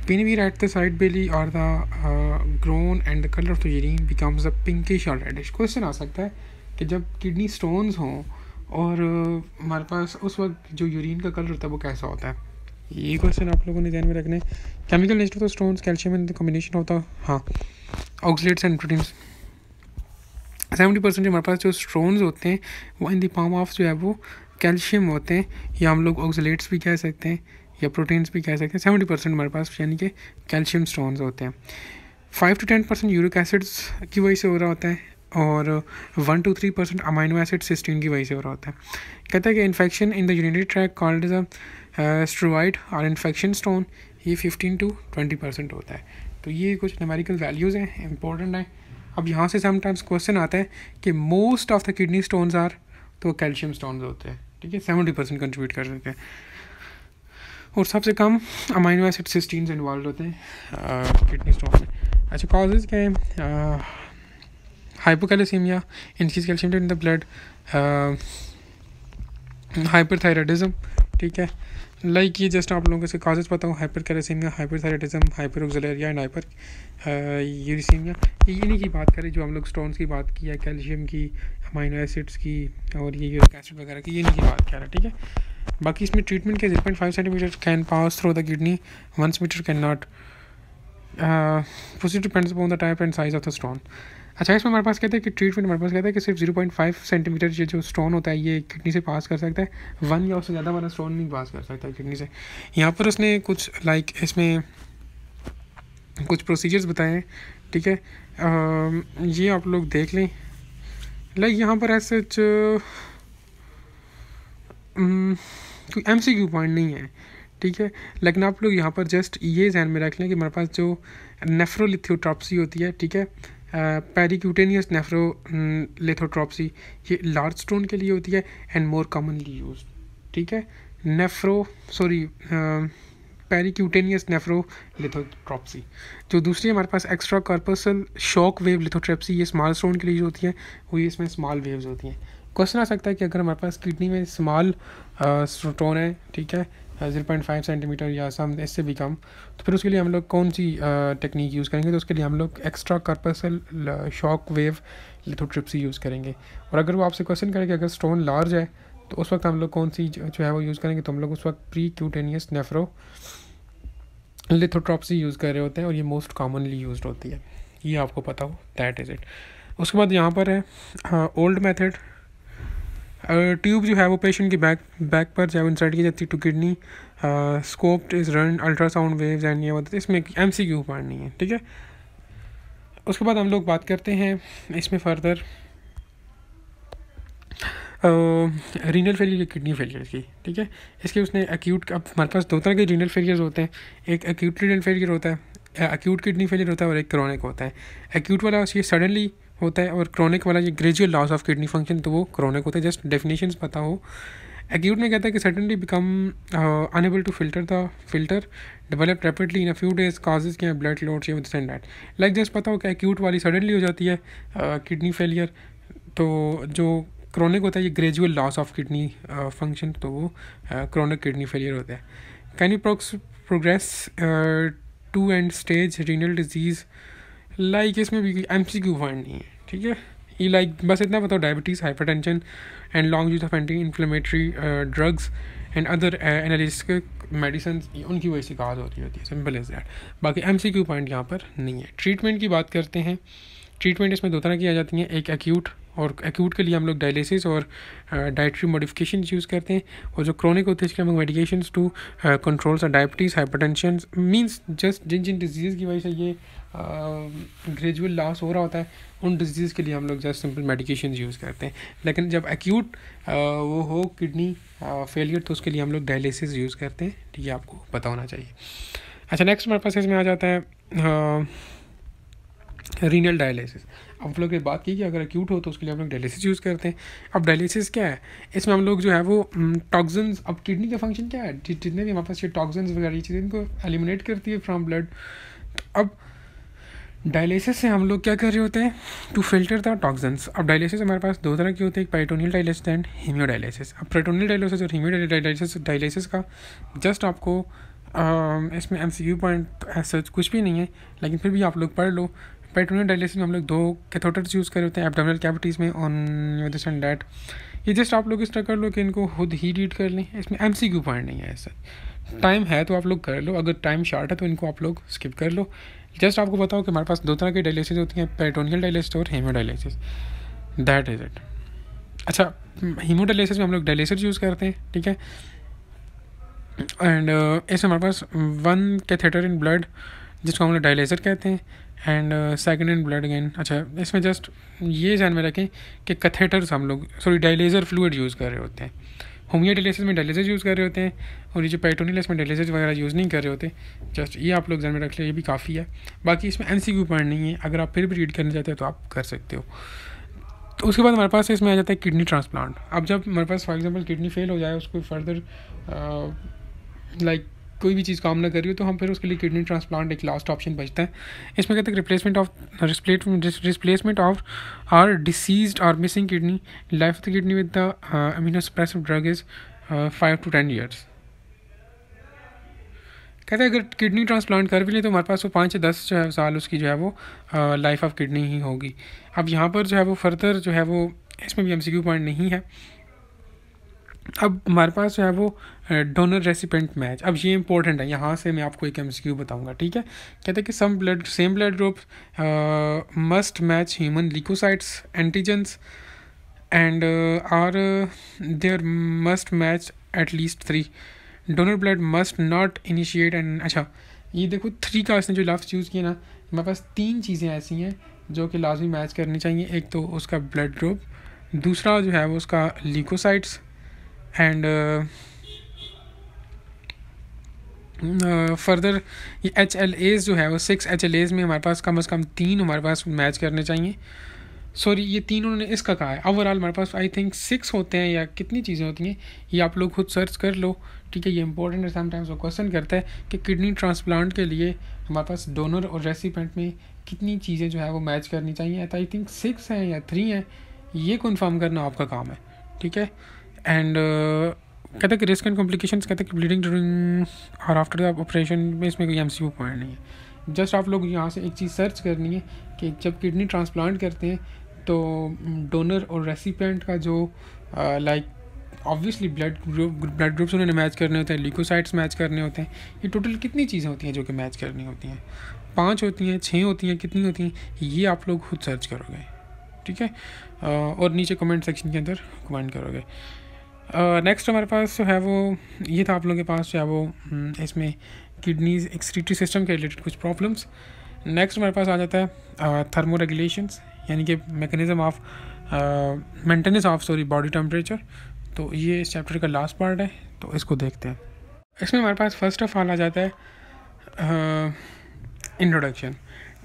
pain we right the side belly or the groin and the colour of the urine becomes a pinkish or reddish question आ सकता है कि जब किडनी स्टोन्स हों और uh, हमारे पास उस वक्त जो यूरिन का कलर होता है वो कैसा होता है ये क्वेश्चन आप लोगों ने ध्यान में रखना है chemical nature of the stones calcium and combination of the हाँ oxides and proteins seventy percent हमारे पास जो स्टोन्स होते हैं वो इन दी फॉर्म ऑफ जो है वो कैल्शियम होते हैं या हम लोग ऑक्सीड्स भी कह सकते हैं या प्रोटीन्स भी कह सकते हैं सेवेंटी परसेंट हमारे पास यानी कि कैल्शियम स्टोन्स होते हैं five to ten percent uric acids की वजह से हो रहा होता है और one two three percent amino acid cystine की वजह से हो रहा होता है कहता है कि इन्फेक्शन इन द यूनिटी tract called is a struvite or infection stone ये फिफ्टीन टू ट्वेंटी परसेंट होता है तो ये कुछ नमेरिकल वैल्यूज़ हैं इंपॉर्टेंट हैं अब यहाँ से समटाइम्स क्वेश्चन आता है कि most of the kidney stones are तो कैल्शियम स्टोन्स होते हैं ठीक है सेवेंटी परसेंट कंट्रीब्यूट कर देते हैं और सबसे कम अमाइनो एसिड सिस्टीन्स इन्वॉल्व होते हैं किडनी uh, स्टोन में अच्छा कॉजेज क्या हैं hypocalcemia increase calcium in the blood hyperthyroidism ठीक है लाइक like ये जस्ट आप लोगों से काजेज पता हूँ hypercalcemia hyperthyroidism hyperoxaluria and hyperuricemia नहीं की बात करें जो हम लोग स्टोन्स की बात की है कैल्शियम की अमाइनो एसिड्स की और ये यूरिक एसिड वगैरह की ये नहीं की बात कर रहा है ठीक है बाकी इसमें ट्रीटमेंट के zero point five centimetre can pass through the kidney one metre can not proceed depends upon the type and size of the stone अच्छा इसमें हमारे पास कहते हैं कि ट्रीटमेंट हमारे पास कहता है कि सिर्फ जीरो पॉइंट फाइव सेंटीमीटर ये जो स्टोन होता है ये किडनी से पास कर सकता है वन या उससे ज़्यादा वाला स्टोन नहीं पास कर सकता है किडनी से यहाँ पर उसने कुछ लाइक इसमें कुछ प्रोसीजर्स बताए हैं ठीक है ये आप लोग देख लें लाइक यहाँ पर ऐसे कोई एम सी क्यू पॉइंट नहीं है ठीक है लेकिन आप लोग यहाँ पर जस्ट ये जहन में रख लें कि हमारे पास जो नेफ्रोलिथियोट्रॉपसी होती है ठीक है पेरिक्यूटेनियस नेफ्रो लेथोट्रॉपसी ये लार्ज स्टोन के लिए होती है एंड मोर कॉमनली यूज ठीक है nephro sorry percutaneous nephrolithotripsy जो दूसरी हमारे पास extracorporeal shock wave lithotripsy ये स्मॉल स्टोन के लिए होती है वो ये इसमें स्मॉल वेव्स होती हैं क्वेश्चन आ सकता है कि अगर हमारे पास किडनी में स्मॉल स्टोन है ठीक है ज़ीरो पॉइंट फाइव सेंटीमीटर या सम इससे भी कम तो फिर उसके लिए हम लोग कौन सी टेक्निक यूज़ करेंगे तो उसके लिए हम लोग extracorporeal shock wave lithotripsy use करेंगे और अगर वो आपसे क्वेश्चन करेंगे अगर स्टोन लार्ज है तो उस वक्त हम लोग कौन सी जो है वो यूज़ करेंगे तो हम लोग उस वक्त percutaneous nephrolithotripsy use कर रहे होते हैं और ये मोस्ट कॉमनली यूज होती है ये आपको पता हो दैट इज़ इट उसके बाद यहाँ पर है ओल्ड हाँ, मेथड ट्यूब जो है वो पेशेंट की बैक बैक पर जो इंसर्ट की जाती है to kidney scoped is run ultrasound waves and ये होता है इसमें एम सी क्यू पढ़नी है ठीक है उसके बाद हम लोग बात करते हैं इसमें फर्दर रीनल फेलियर या किडनी फेलियर की ठीक है इसके उसने एक्यूट अब हमारे पास दो तरह के रीनल फेलियर होते हैं एक एक्यूट रीनल फेलियर होता है एक्यूट किडनी फेलियर होता है और एक क्रॉनिक होता है एक्यूट वाला उसकी सडनली होता है और क्रॉनिक वाला ये gradual loss of kidney function तो वो क्रॉनिक होता है जस्ट डेफिनेशन पता हो एक्यूट में कहता है कि suddenly become unable to filter the filter develop rapidly in a few days causes के blood load with and that like just पता हो कि एक्यूट वाली सडनली हो जाती है किडनी uh, फेलियर तो जो क्रॉनिक होता है ये gradual loss of kidney function तो वो क्रॉनिक किडनी फेलियर होता है can prox progress to end stage renal disease like like इसमें भी एम सी क्यू वर्ड नहीं है ठीक है ये लाइक बस इतना बताओ diabetes hypertension and long use of anti inflammatory drugs and other analgesic medicine उनकी वजह से कहा होती होती है सिंपल इज दैट बाकी एम सी क्यू पॉइंट यहाँ पर नहीं है ट्रीटमेंट की बात करते हैं ट्रीटमेंट इसमें दो तरह की आ जाती हैं एक एक्यूट और एक्यूट के लिए हम लोग डायलिसिस और डायट्री मॉडिफिकेशन यूज़ करते हैं और जो क्रॉनिक होते हैं इसके हम लोग medication to controls diabetes hypertension means just जिन जिन डिजीज़ की वजह से ये ग्रेजुअल लॉस हो रहा होता है उन डिजीज़ के लिए हम लोग जस्ट सिंपल मेडिकेशन यूज़ करते हैं लेकिन जब एक्यूट वो हो किडनी फेलियर तो उसके लिए हम लोग डायलिसिस यूज़ करते हैं ठीक है आपको पता होना चाहिए अच्छा नेक्स्ट हमारे पास इसमें आ जाता है रीनल डायलिसिस अब हम लोग ये बात की कि अगर एक्यूट हो तो उसके लिए हम लोग डायलिसिस यूज़ करते हैं अब डायलिसिस क्या है इसमें हम लोग जो है वो टॉक्सन्स अब किडनी का फंक्शन क्या है जितने भी हमारे पास ये वगैरह ये चीज़ें इनको एलिमिनेट करती है फ्राम ब्लड तो अब डायलिसिस से हम लोग क्या कर रहे होते हैं टू फिल्टर द टॉक्सेंस अब डायलिसिस हमारे पास दो तरह के होते हैं एक peritoneal dialysis and haemodialysis अब पैटोनियल डायलिसिस और हीमियो डायलिसिस डायलिसिस का जस्ट आपको इसमें एम सी यू पॉइंट ऐसा कुछ भी नहीं है लेकिन फिर भी आप लोग पढ़ लो पेरिटोनियल डायलिसिस में हम लोग दो कैथोटर्स यूज़ कर रहे होते हैं एबडामिनल कैविटीज़ में ऑन विद एंड डैट ये जस्ट आप लोग इस तरह कर लो कि इनको खुद ही रीड कर लें इसमें एम सी क्यू पॉइंट नहीं है ऐसा टाइम है तो आप लोग कर लो अगर टाइम शार्ट है तो इनको आप लोग स्किप कर लो जस्ट आपको बताओ कि हमारे पास दो तरह की डायलिसिस होती हैं पेरिटोनियल डायलिसिस और हेमोडायलिसिस दैट इज़ इट अच्छा हीमोडायलिसिस में हम लोग डायलिसिस यूज़ करते हैं ठीक है एंड uh, इसमें हमारे पास वन कैथेटर इन ब्लड जिसको हम लोग डायलिसिस कहते हैं and second in blood again अच्छा इसमें जस्ट ये ध्यान में रखें कि कैथेटर्स हम लोग सॉरी डायलेजर फ्लूड यूज़ कर रहे होते हैं होमिया में डायलिसिस यूज़ कर रहे होते हैं और ये जो पेटोनिलस में डायलिसिस वगैरह यूज़ नहीं कर रहे होते जस्ट ये आप लोग जान में रख लें ये भी काफ़ी है बाकी इसमें एन पॉइंट नहीं है अगर आप फिर भी रीड करना चाहते हैं तो आप कर सकते हो तो उसके बाद हमारे पास इसमें आ जाता है किडनी ट्रांसप्लांट अब जब हमारे पास फॉर एग्जाम्पल किडनी फेल हो जाए उसको फर्दर लाइक कोई भी चीज़ काम ना कर रही हो तो हम फिर उसके लिए किडनी ट्रांसप्लांट एक लास्ट ऑप्शन बचता है इसमें कहते हैं replacement of replacement of or disease or missing kidney life of the kidney with the immunosuppressive drug is five to ten years कहते हैं अगर किडनी ट्रांसप्लांट कर भी लें तो हमारे पास वो पाँच से दस जो है साल उसकी जो है वो लाइफ ऑफ किडनी ही होगी अब यहाँ पर जो है वो फर्दर जो है वो इसमें भी एम पॉइंट नहीं है अब हमारे पास जो है वो डोनर रेसिपेंट मैच अब ये इंपॉर्टेंट है यहाँ से मैं आपको एक एम सी बताऊँगा ठीक है कहते हैं कि some blood same blood group must match human leukocytes antigens and are there must match at least three donor blood must not initiate and अच्छा ये देखो थ्री का इसने जो लफ्ज़ यूज़ किया ना हमारे पास तीन चीज़ें ऐसी हैं जो कि लाजमी मैच करनी चाहिए एक तो उसका ब्लड ग्रुप दूसरा जो है वो उसका leukocytes and further uh, uh, ये एच एल एज जो है वो सिक्स एच एल एज में हमारे पास कम अज़ कम तीन हमारे पास मैच करने चाहिए सॉरी ये तीन उन्होंने इसका कहा है ओवरऑल हमारे पास आई थिंक सिक्स होते हैं या कितनी चीज़ें होती हैं ये आप लोग खुद सर्च कर लो ठीक है ये इंपॉर्टेंट है समटाइम्स वो क्वेश्चन करता है कि किडनी ट्रांसप्लांट के लिए हमारे पास डोनर और रेसिपेंट में कितनी चीज़ें जो है वो मैच करनी चाहिए आई थिंक सिक्स हैं या थ्री हैं ये कन्फर्म करना आपका काम है ठीक है एंड uh, कहते हैं कि रिस्क एंड कॉम्प्लिकेशन कहते हैं कि ब्लीडिंग ड्यूरिंग और आफ्टर द ऑपरेशन में इसमें कोई एम सी पॉइंट नहीं है जस्ट आप लोग यहाँ से एक चीज़ सर्च करनी है कि जब किडनी ट्रांसप्लांट करते हैं तो डोनर mm, और रेसिपेंट का जो like obviously blood group blood groups उन्होंने मैच करने होते हैं लिकोसाइट्स मैच करने होते हैं ये टोटल कितनी चीज़ें होती हैं जो कि मैच करनी होती हैं पाँच होती हैं छः होती हैं कितनी होती हैं ये आप लोग खुद सर्च करोगे ठीक है uh, और नीचे कमेंट सेक्शन के अंदर कमेंट करोगे नेक्स्ट uh, हमारे पास जो है वो ये था आप लोगों के पास जो है वो हम्म, इसमें किडनीज एक्सक्रीटरी सिस्टम के रिलेटेड कुछ प्रॉब्लम्स नेक्स्ट हमारे पास आ जाता है थर्मो uh, रेगुलेशन यानी कि mechanism of maintenance of sorry body temperature तो ये इस चैप्टर का लास्ट पार्ट है तो इसको देखते हैं इसमें हमारे पास फर्स्ट ऑफ ऑल आ जाता है introduction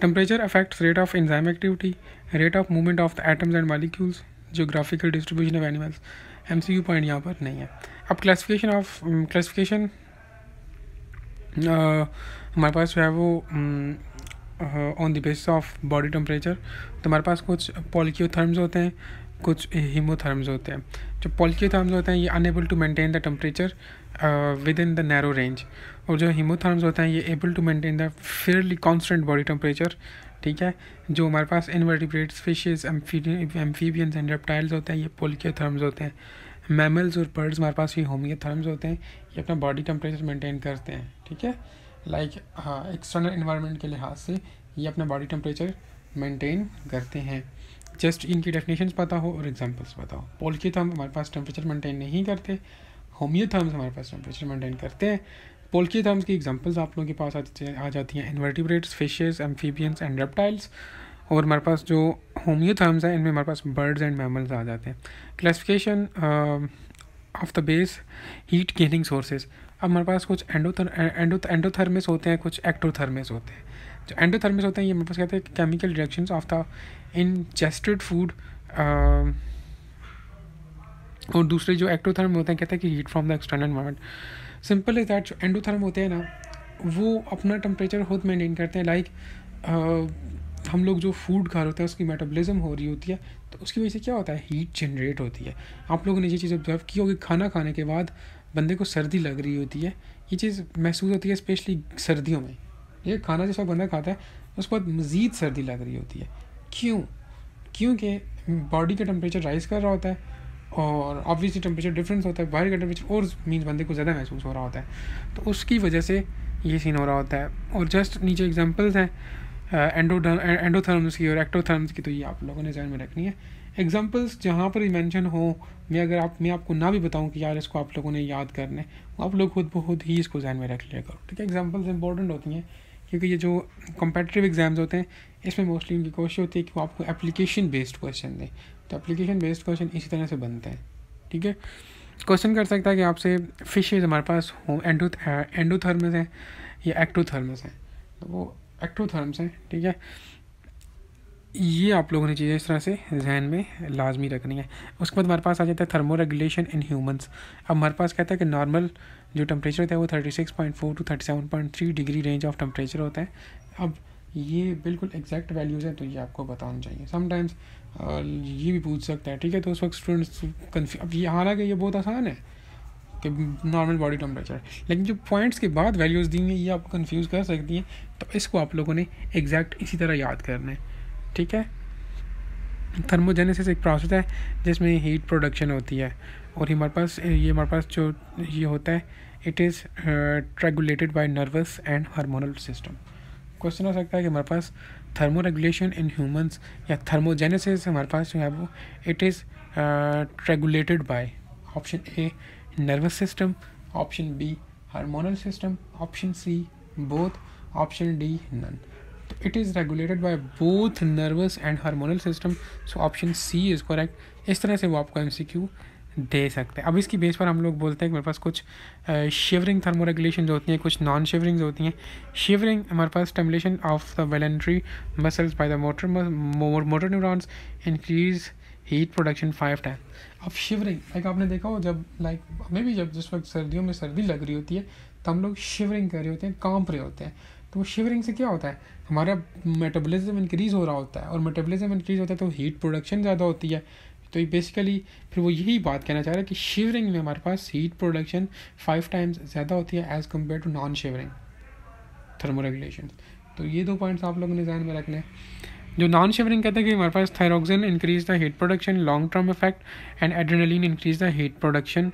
temperature affects rate of enzyme activity rate of movement of the atoms and molecules geographical distribution of animals M C Q point यहाँ पर नहीं है अब क्लासिफिकेशन ऑफ क्लासिफिकेशन हमारे पास जो है वो on the basis of body temperature तो हमारे पास कुछ पॉलिक्योथर्म्स होते हैं कुछ हीमोथर्म्स होते हैं जो पॉलिक्योथर्म्स होते हैं ये unable to maintain the temperature within the narrow range और जो हीमोथर्म्स होते हैं ये able to maintain the fairly constant body temperature ठीक है जो हमारे पास invertebrates fishes amphibians and reptiles होते हैं ये पोल्कियोथर्म्स होते हैं मैमल्स और बर्ड्स हमारे पास ये होमियोथर्म्स होते हैं ये अपना बॉडी टेम्परेचर मेंटेन करते हैं ठीक है लाइक like, हाँ एक्सटर्नल इन्वायरमेंट के लिहाज से ये अपना बॉडी टेम्परेचर मेंटेन करते हैं जस्ट इनकी डेफिनेशन पता हो और एग्जाम्पल्स पता हो थर्म हमारे पास टेम्परेचर मेंटेन नहीं करते होमियोथर्म्स हमारे पास टेम्परेचर मेंटेन करते हैं पोल्की थर्म्स की एग्जांपल्स आप लोगों के पास आ जाती हैं invertebrates fishes amphibians and reptiles और हमारे पास जो थर्म्स हैं इनमें हमारे पास बर्ड्स एंड मैमल्स आ जाते हैं classification of the base heat gaining sources अब हमारे पास कुछ एंडोथर एंडो एंडोथर्मिस होते हैं कुछ एक्टोथर्मिस होते हैं जो एंडोथर्मिस होते हैं ये हमारे पास कहते हैं chemical reactions of the ingested food और दूसरे जो एक्टोथर्म होते हैं कहते हैं कि heat from the external environment simple is that जो एंडोथर्म होते हैं ना वो अपना टेम्परेचर खुद मेनटेन करते हैं लाइक हम लोग जो फूड खा रहे होते हैं उसकी मेटाबॉलिज्म हो रही होती है तो उसकी वजह से क्या होता है हीट जनरेट होती है आप लोगों ने ये चीज़ ऑब्जर्व की होगी खाना खाने के बाद बंदे को सर्दी लग रही होती है ये चीज़ महसूस होती है स्पेशली सर्दियों में ये खाना जैसा बंदा खाता है उसके बाद मज़ीद सर्दी लग रही होती है क्यों क्योंकि बॉडी का टेम्परेचर राइज़ कर रहा होता है और ऑब्वियसली टेम्परेचर डिफरेंस होता है बाहर का टेम्परेचर और मीन्स बंदे को ज़्यादा महसूस हो रहा होता है तो उसकी वजह से ये सीन हो रहा होता है और जस्ट नीचे एग्जाम्पल्स हैं एंडोडर्म एंडोथर्म्स की और एक्टोथर्म्स की तो ये आप लोगों ने जहन में रखनी है एग्जाम्पल्स जहाँ पर मैंशन हो मैं अगर आप मैं आपको ना भी बताऊँ कि यार इसको आप लोगों ने याद करने तो आप लोग खुद ब खुद ही इसको जहन में रख लिया करो ठीक है एग्जाम्पल्स इंपॉर्टेंट होती हैं क्योंकि ये जो कम्पटिटिव एग्जाम्स होते हैं इसमें मोस्टली उनकी कोशिश होती है कि वो आपको एप्लीकेशन बेस्ड क्वेश्चन दें तो एप्लीकेशन बेस्ड क्वेश्चन इसी तरह से बनते हैं ठीक है क्वेश्चन कर सकता है कि आपसे फिशेज हमारे पास हो एंडो एंडोथर्मस हैं या एक्टोथर्मस हैं तो वो एक्टोथर्म्स हैं ठीक है ये आप लोगों ने चीज़ें इस तरह से जहन में लाजमी रखनी है उसके बाद हमारे पास आ जाता है थर्मो रेगुलेशन इन ह्यूमंस अब हमारे पास कहता है कि नॉर्मल जो टेम्परेचर होता है वो thirty six point four to thirty seven point three degree range of temperature होता है अब ये बिल्कुल एग्जैक्ट वैल्यूज़ हैं तो ये आपको बताना चाहिए समटाइम्स और ये भी पूछ सकता है ठीक है तो उस वक्त स्टूडेंट्स कन्फ्यू अब ये हालांकि ये बहुत आसान है कि नॉर्मल बॉडी टेम्परेचर लेकिन जो पॉइंट्स के बाद वैल्यूज़ दी हैं ये आपको कन्फ्यूज़ कर सकती हैं तो इसको आप लोगों ने एग्जैक्ट इसी तरह याद करना है ठीक है थर्मोजेनेसिस एक प्रोसेस है जिसमें हीट प्रोडक्शन होती है और हमारे पास ये हमारे पास जो ये होता है it is regulated by nervous and hormonal system question हो सकता है कि हमारे पास थर्मोरेगुलेशन इन ह्यूमंस या थर्मोजेनेसिस हमारे पास जो है वो it is regulated by option A nervous system option B hormonal system option C both option D none तो it is regulated by both nervous and hormonal system so option C is correct इस तरह से वो आपको M C Q दे सकते हैं अब इसकी बेस पर हम लोग बोलते हैं कि मेरे पास कुछ शिवरिंग थर्मो रेगुलेशन होती हैं कुछ नॉन शिवरिंग होती हैं शिवरिंग हमारे पास stimulation of the voluntary muscles by the motor motor neurons increase heat production five time अब शिवरिंग लाइक आपने देखा हो जब लाइक हमें भी जब जिस वक्त सर्दियों में सर्दी लग रही होती है तो हम लोग शिवरिंग कर रहे होते हैं कांप रहे होते हैं तो वो शिवरिंग से क्या होता है हमारा मेटाबॉलिज्म इंक्रीज़ हो रहा होता है और मेटाबॉलिज्म इंक्रीज़ होता है तो हीट प्रोडक्शन ज़्यादा होती है तो बेसिकली फिर वो यही बात कहना चाह रहा है कि शिवरिंग में हमारे पास हीट प्रोडक्शन फाइव टाइम्स ज़्यादा होती है as compare to non shivering thermoregulation तो ये दो पॉइंट्स आप लोगों ने जहन में रखने लें जो नॉन शिवरिंग कहते हैं कि हमारे पास thyroxine increase the heat production long term effect and adrenaline increase the heat production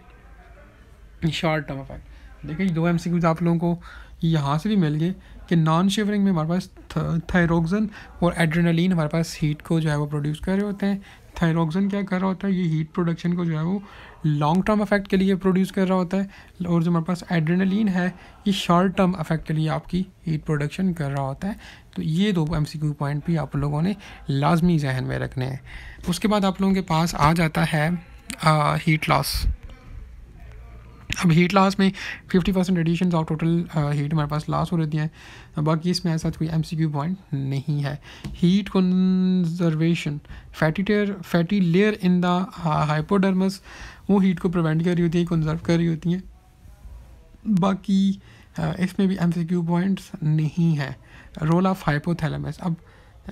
short term effect देखिए दो एम सी आप लोगों को यहाँ से भी मिल गए कि नॉन शिवरिंग में हमारे पास थायरोक्सिन और एड्रेनलिन हमारे पास हीट को जो है वो प्रोड्यूस कर रहे होते हैं थायरोक्सन क्या कर रहा होता है ये हीट प्रोडक्शन को जो है वो लॉन्ग टर्म इफेक्ट के लिए प्रोड्यूस कर रहा होता है और जो हमारे पास एड्रेनलिन है ये शॉर्ट टर्म इफेक्ट के लिए आपकी हीट प्रोडक्शन कर रहा होता है तो ये दो एम सी क्यू पॉइंट भी आप लोगों ने लाजमी जहन में रखने हैं उसके बाद आप लोगों के पास आ जाता है आ, हीट लॉस अब हीट लॉस में fifty percent radiation of total heat हमारे पास लॉस हो रही है बाकी इसमें ऐसा कोई एम सी क्यू पॉइंट नहीं है heat conservation fatty tear fatty layer in the hypodermis वो हीट को प्रिवेंट कर रही होती है कंजर्व कर रही होती हैं बाकी uh, इसमें भी एम सी क्यू पॉइंट्स नहीं है रोल ऑफ हाइपोथैलेमस अब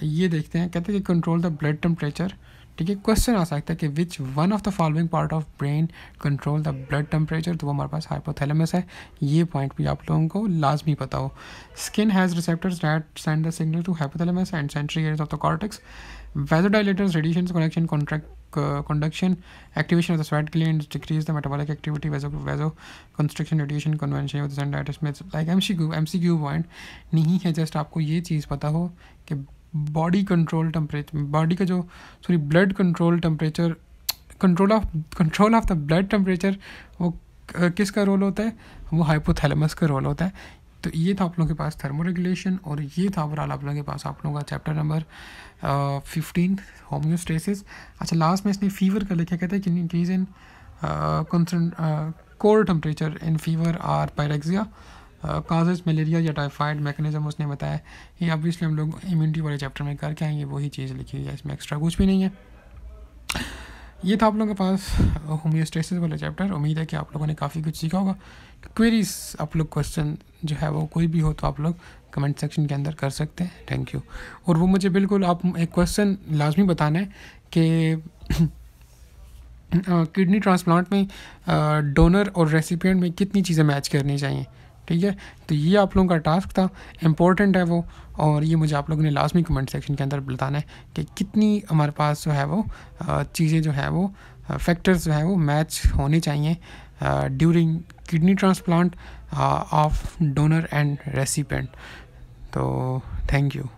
ये देखते हैं कहते हैं कि कंट्रोल द ब्लड टेम्परेचर ठीक है क्वेश्चन आ सकता है कि which one of the following part of brain control the blood temperature तो वो हमारे पास हाइपोथैलेमस है ये पॉइंट भी आप लोगों को लाजमी पता हो skin has receptors that send the signal to hypothalamus and central area of the cortex vasodilators radiation connection contract conduction conduction activation of the sweat glands decrease the metabolic activity vaso vasoconstriction radiation convention like M C Q M C Q point नहीं है just आपको ये चीज़ पता हो कि body control temperature body का जो sorry blood control temperature control of control of the blood temperature वो किसका रोल होता है वो हाइपोथैलेमस का रोल होता है तो ये था आप लोगों के पास थर्मोरेगुलेशन और ये था ओवरऑल आप लोगों के पास आप लोगों का चैप्टर नंबर फिफ्टीन होम्योस्टेसिस अच्छा लास्ट में इसने फीवर का लिखा कहते हैं कि increase in core temperature in fever or pyrexia causes malaria या टाइफाइड मैकेनिज्म उसने बताया ये ऑब्वियसली हम लोग इम्यूनिटी वाले चैप्टर में करके आएंगे वही चीज़ लिखी हुई है इसमें एक्स्ट्रा कुछ भी नहीं है ये था आप लोगों के पास होमियोस्टेसिस वाला चैप्टर उम्मीद है कि आप लोगों ने काफ़ी कुछ सीखा होगा क्वेरीज आप लोग क्वेश्चन जो है वो कोई भी हो तो आप लोग कमेंट सेक्शन के अंदर कर सकते हैं थैंक यू और वो मुझे बिल्कुल आप एक क्वेश्चन लाजमी बताना है कि किडनी ट्रांसप्लांट में डोनर और रेसिपिएंट में कितनी चीज़ें मैच करनी चाहिए ठीक है तो ये आप लोगों का टास्क था इम्पोर्टेंट है वो और ये मुझे आप लोगों ने लास्ट में कमेंट सेक्शन के अंदर बताना है कि कितनी हमारे पास जो है वो चीज़ें जो है वो फैक्टर्स जो है वो मैच होने चाहिए during kidney transplant of donor and recipient तो थैंक यू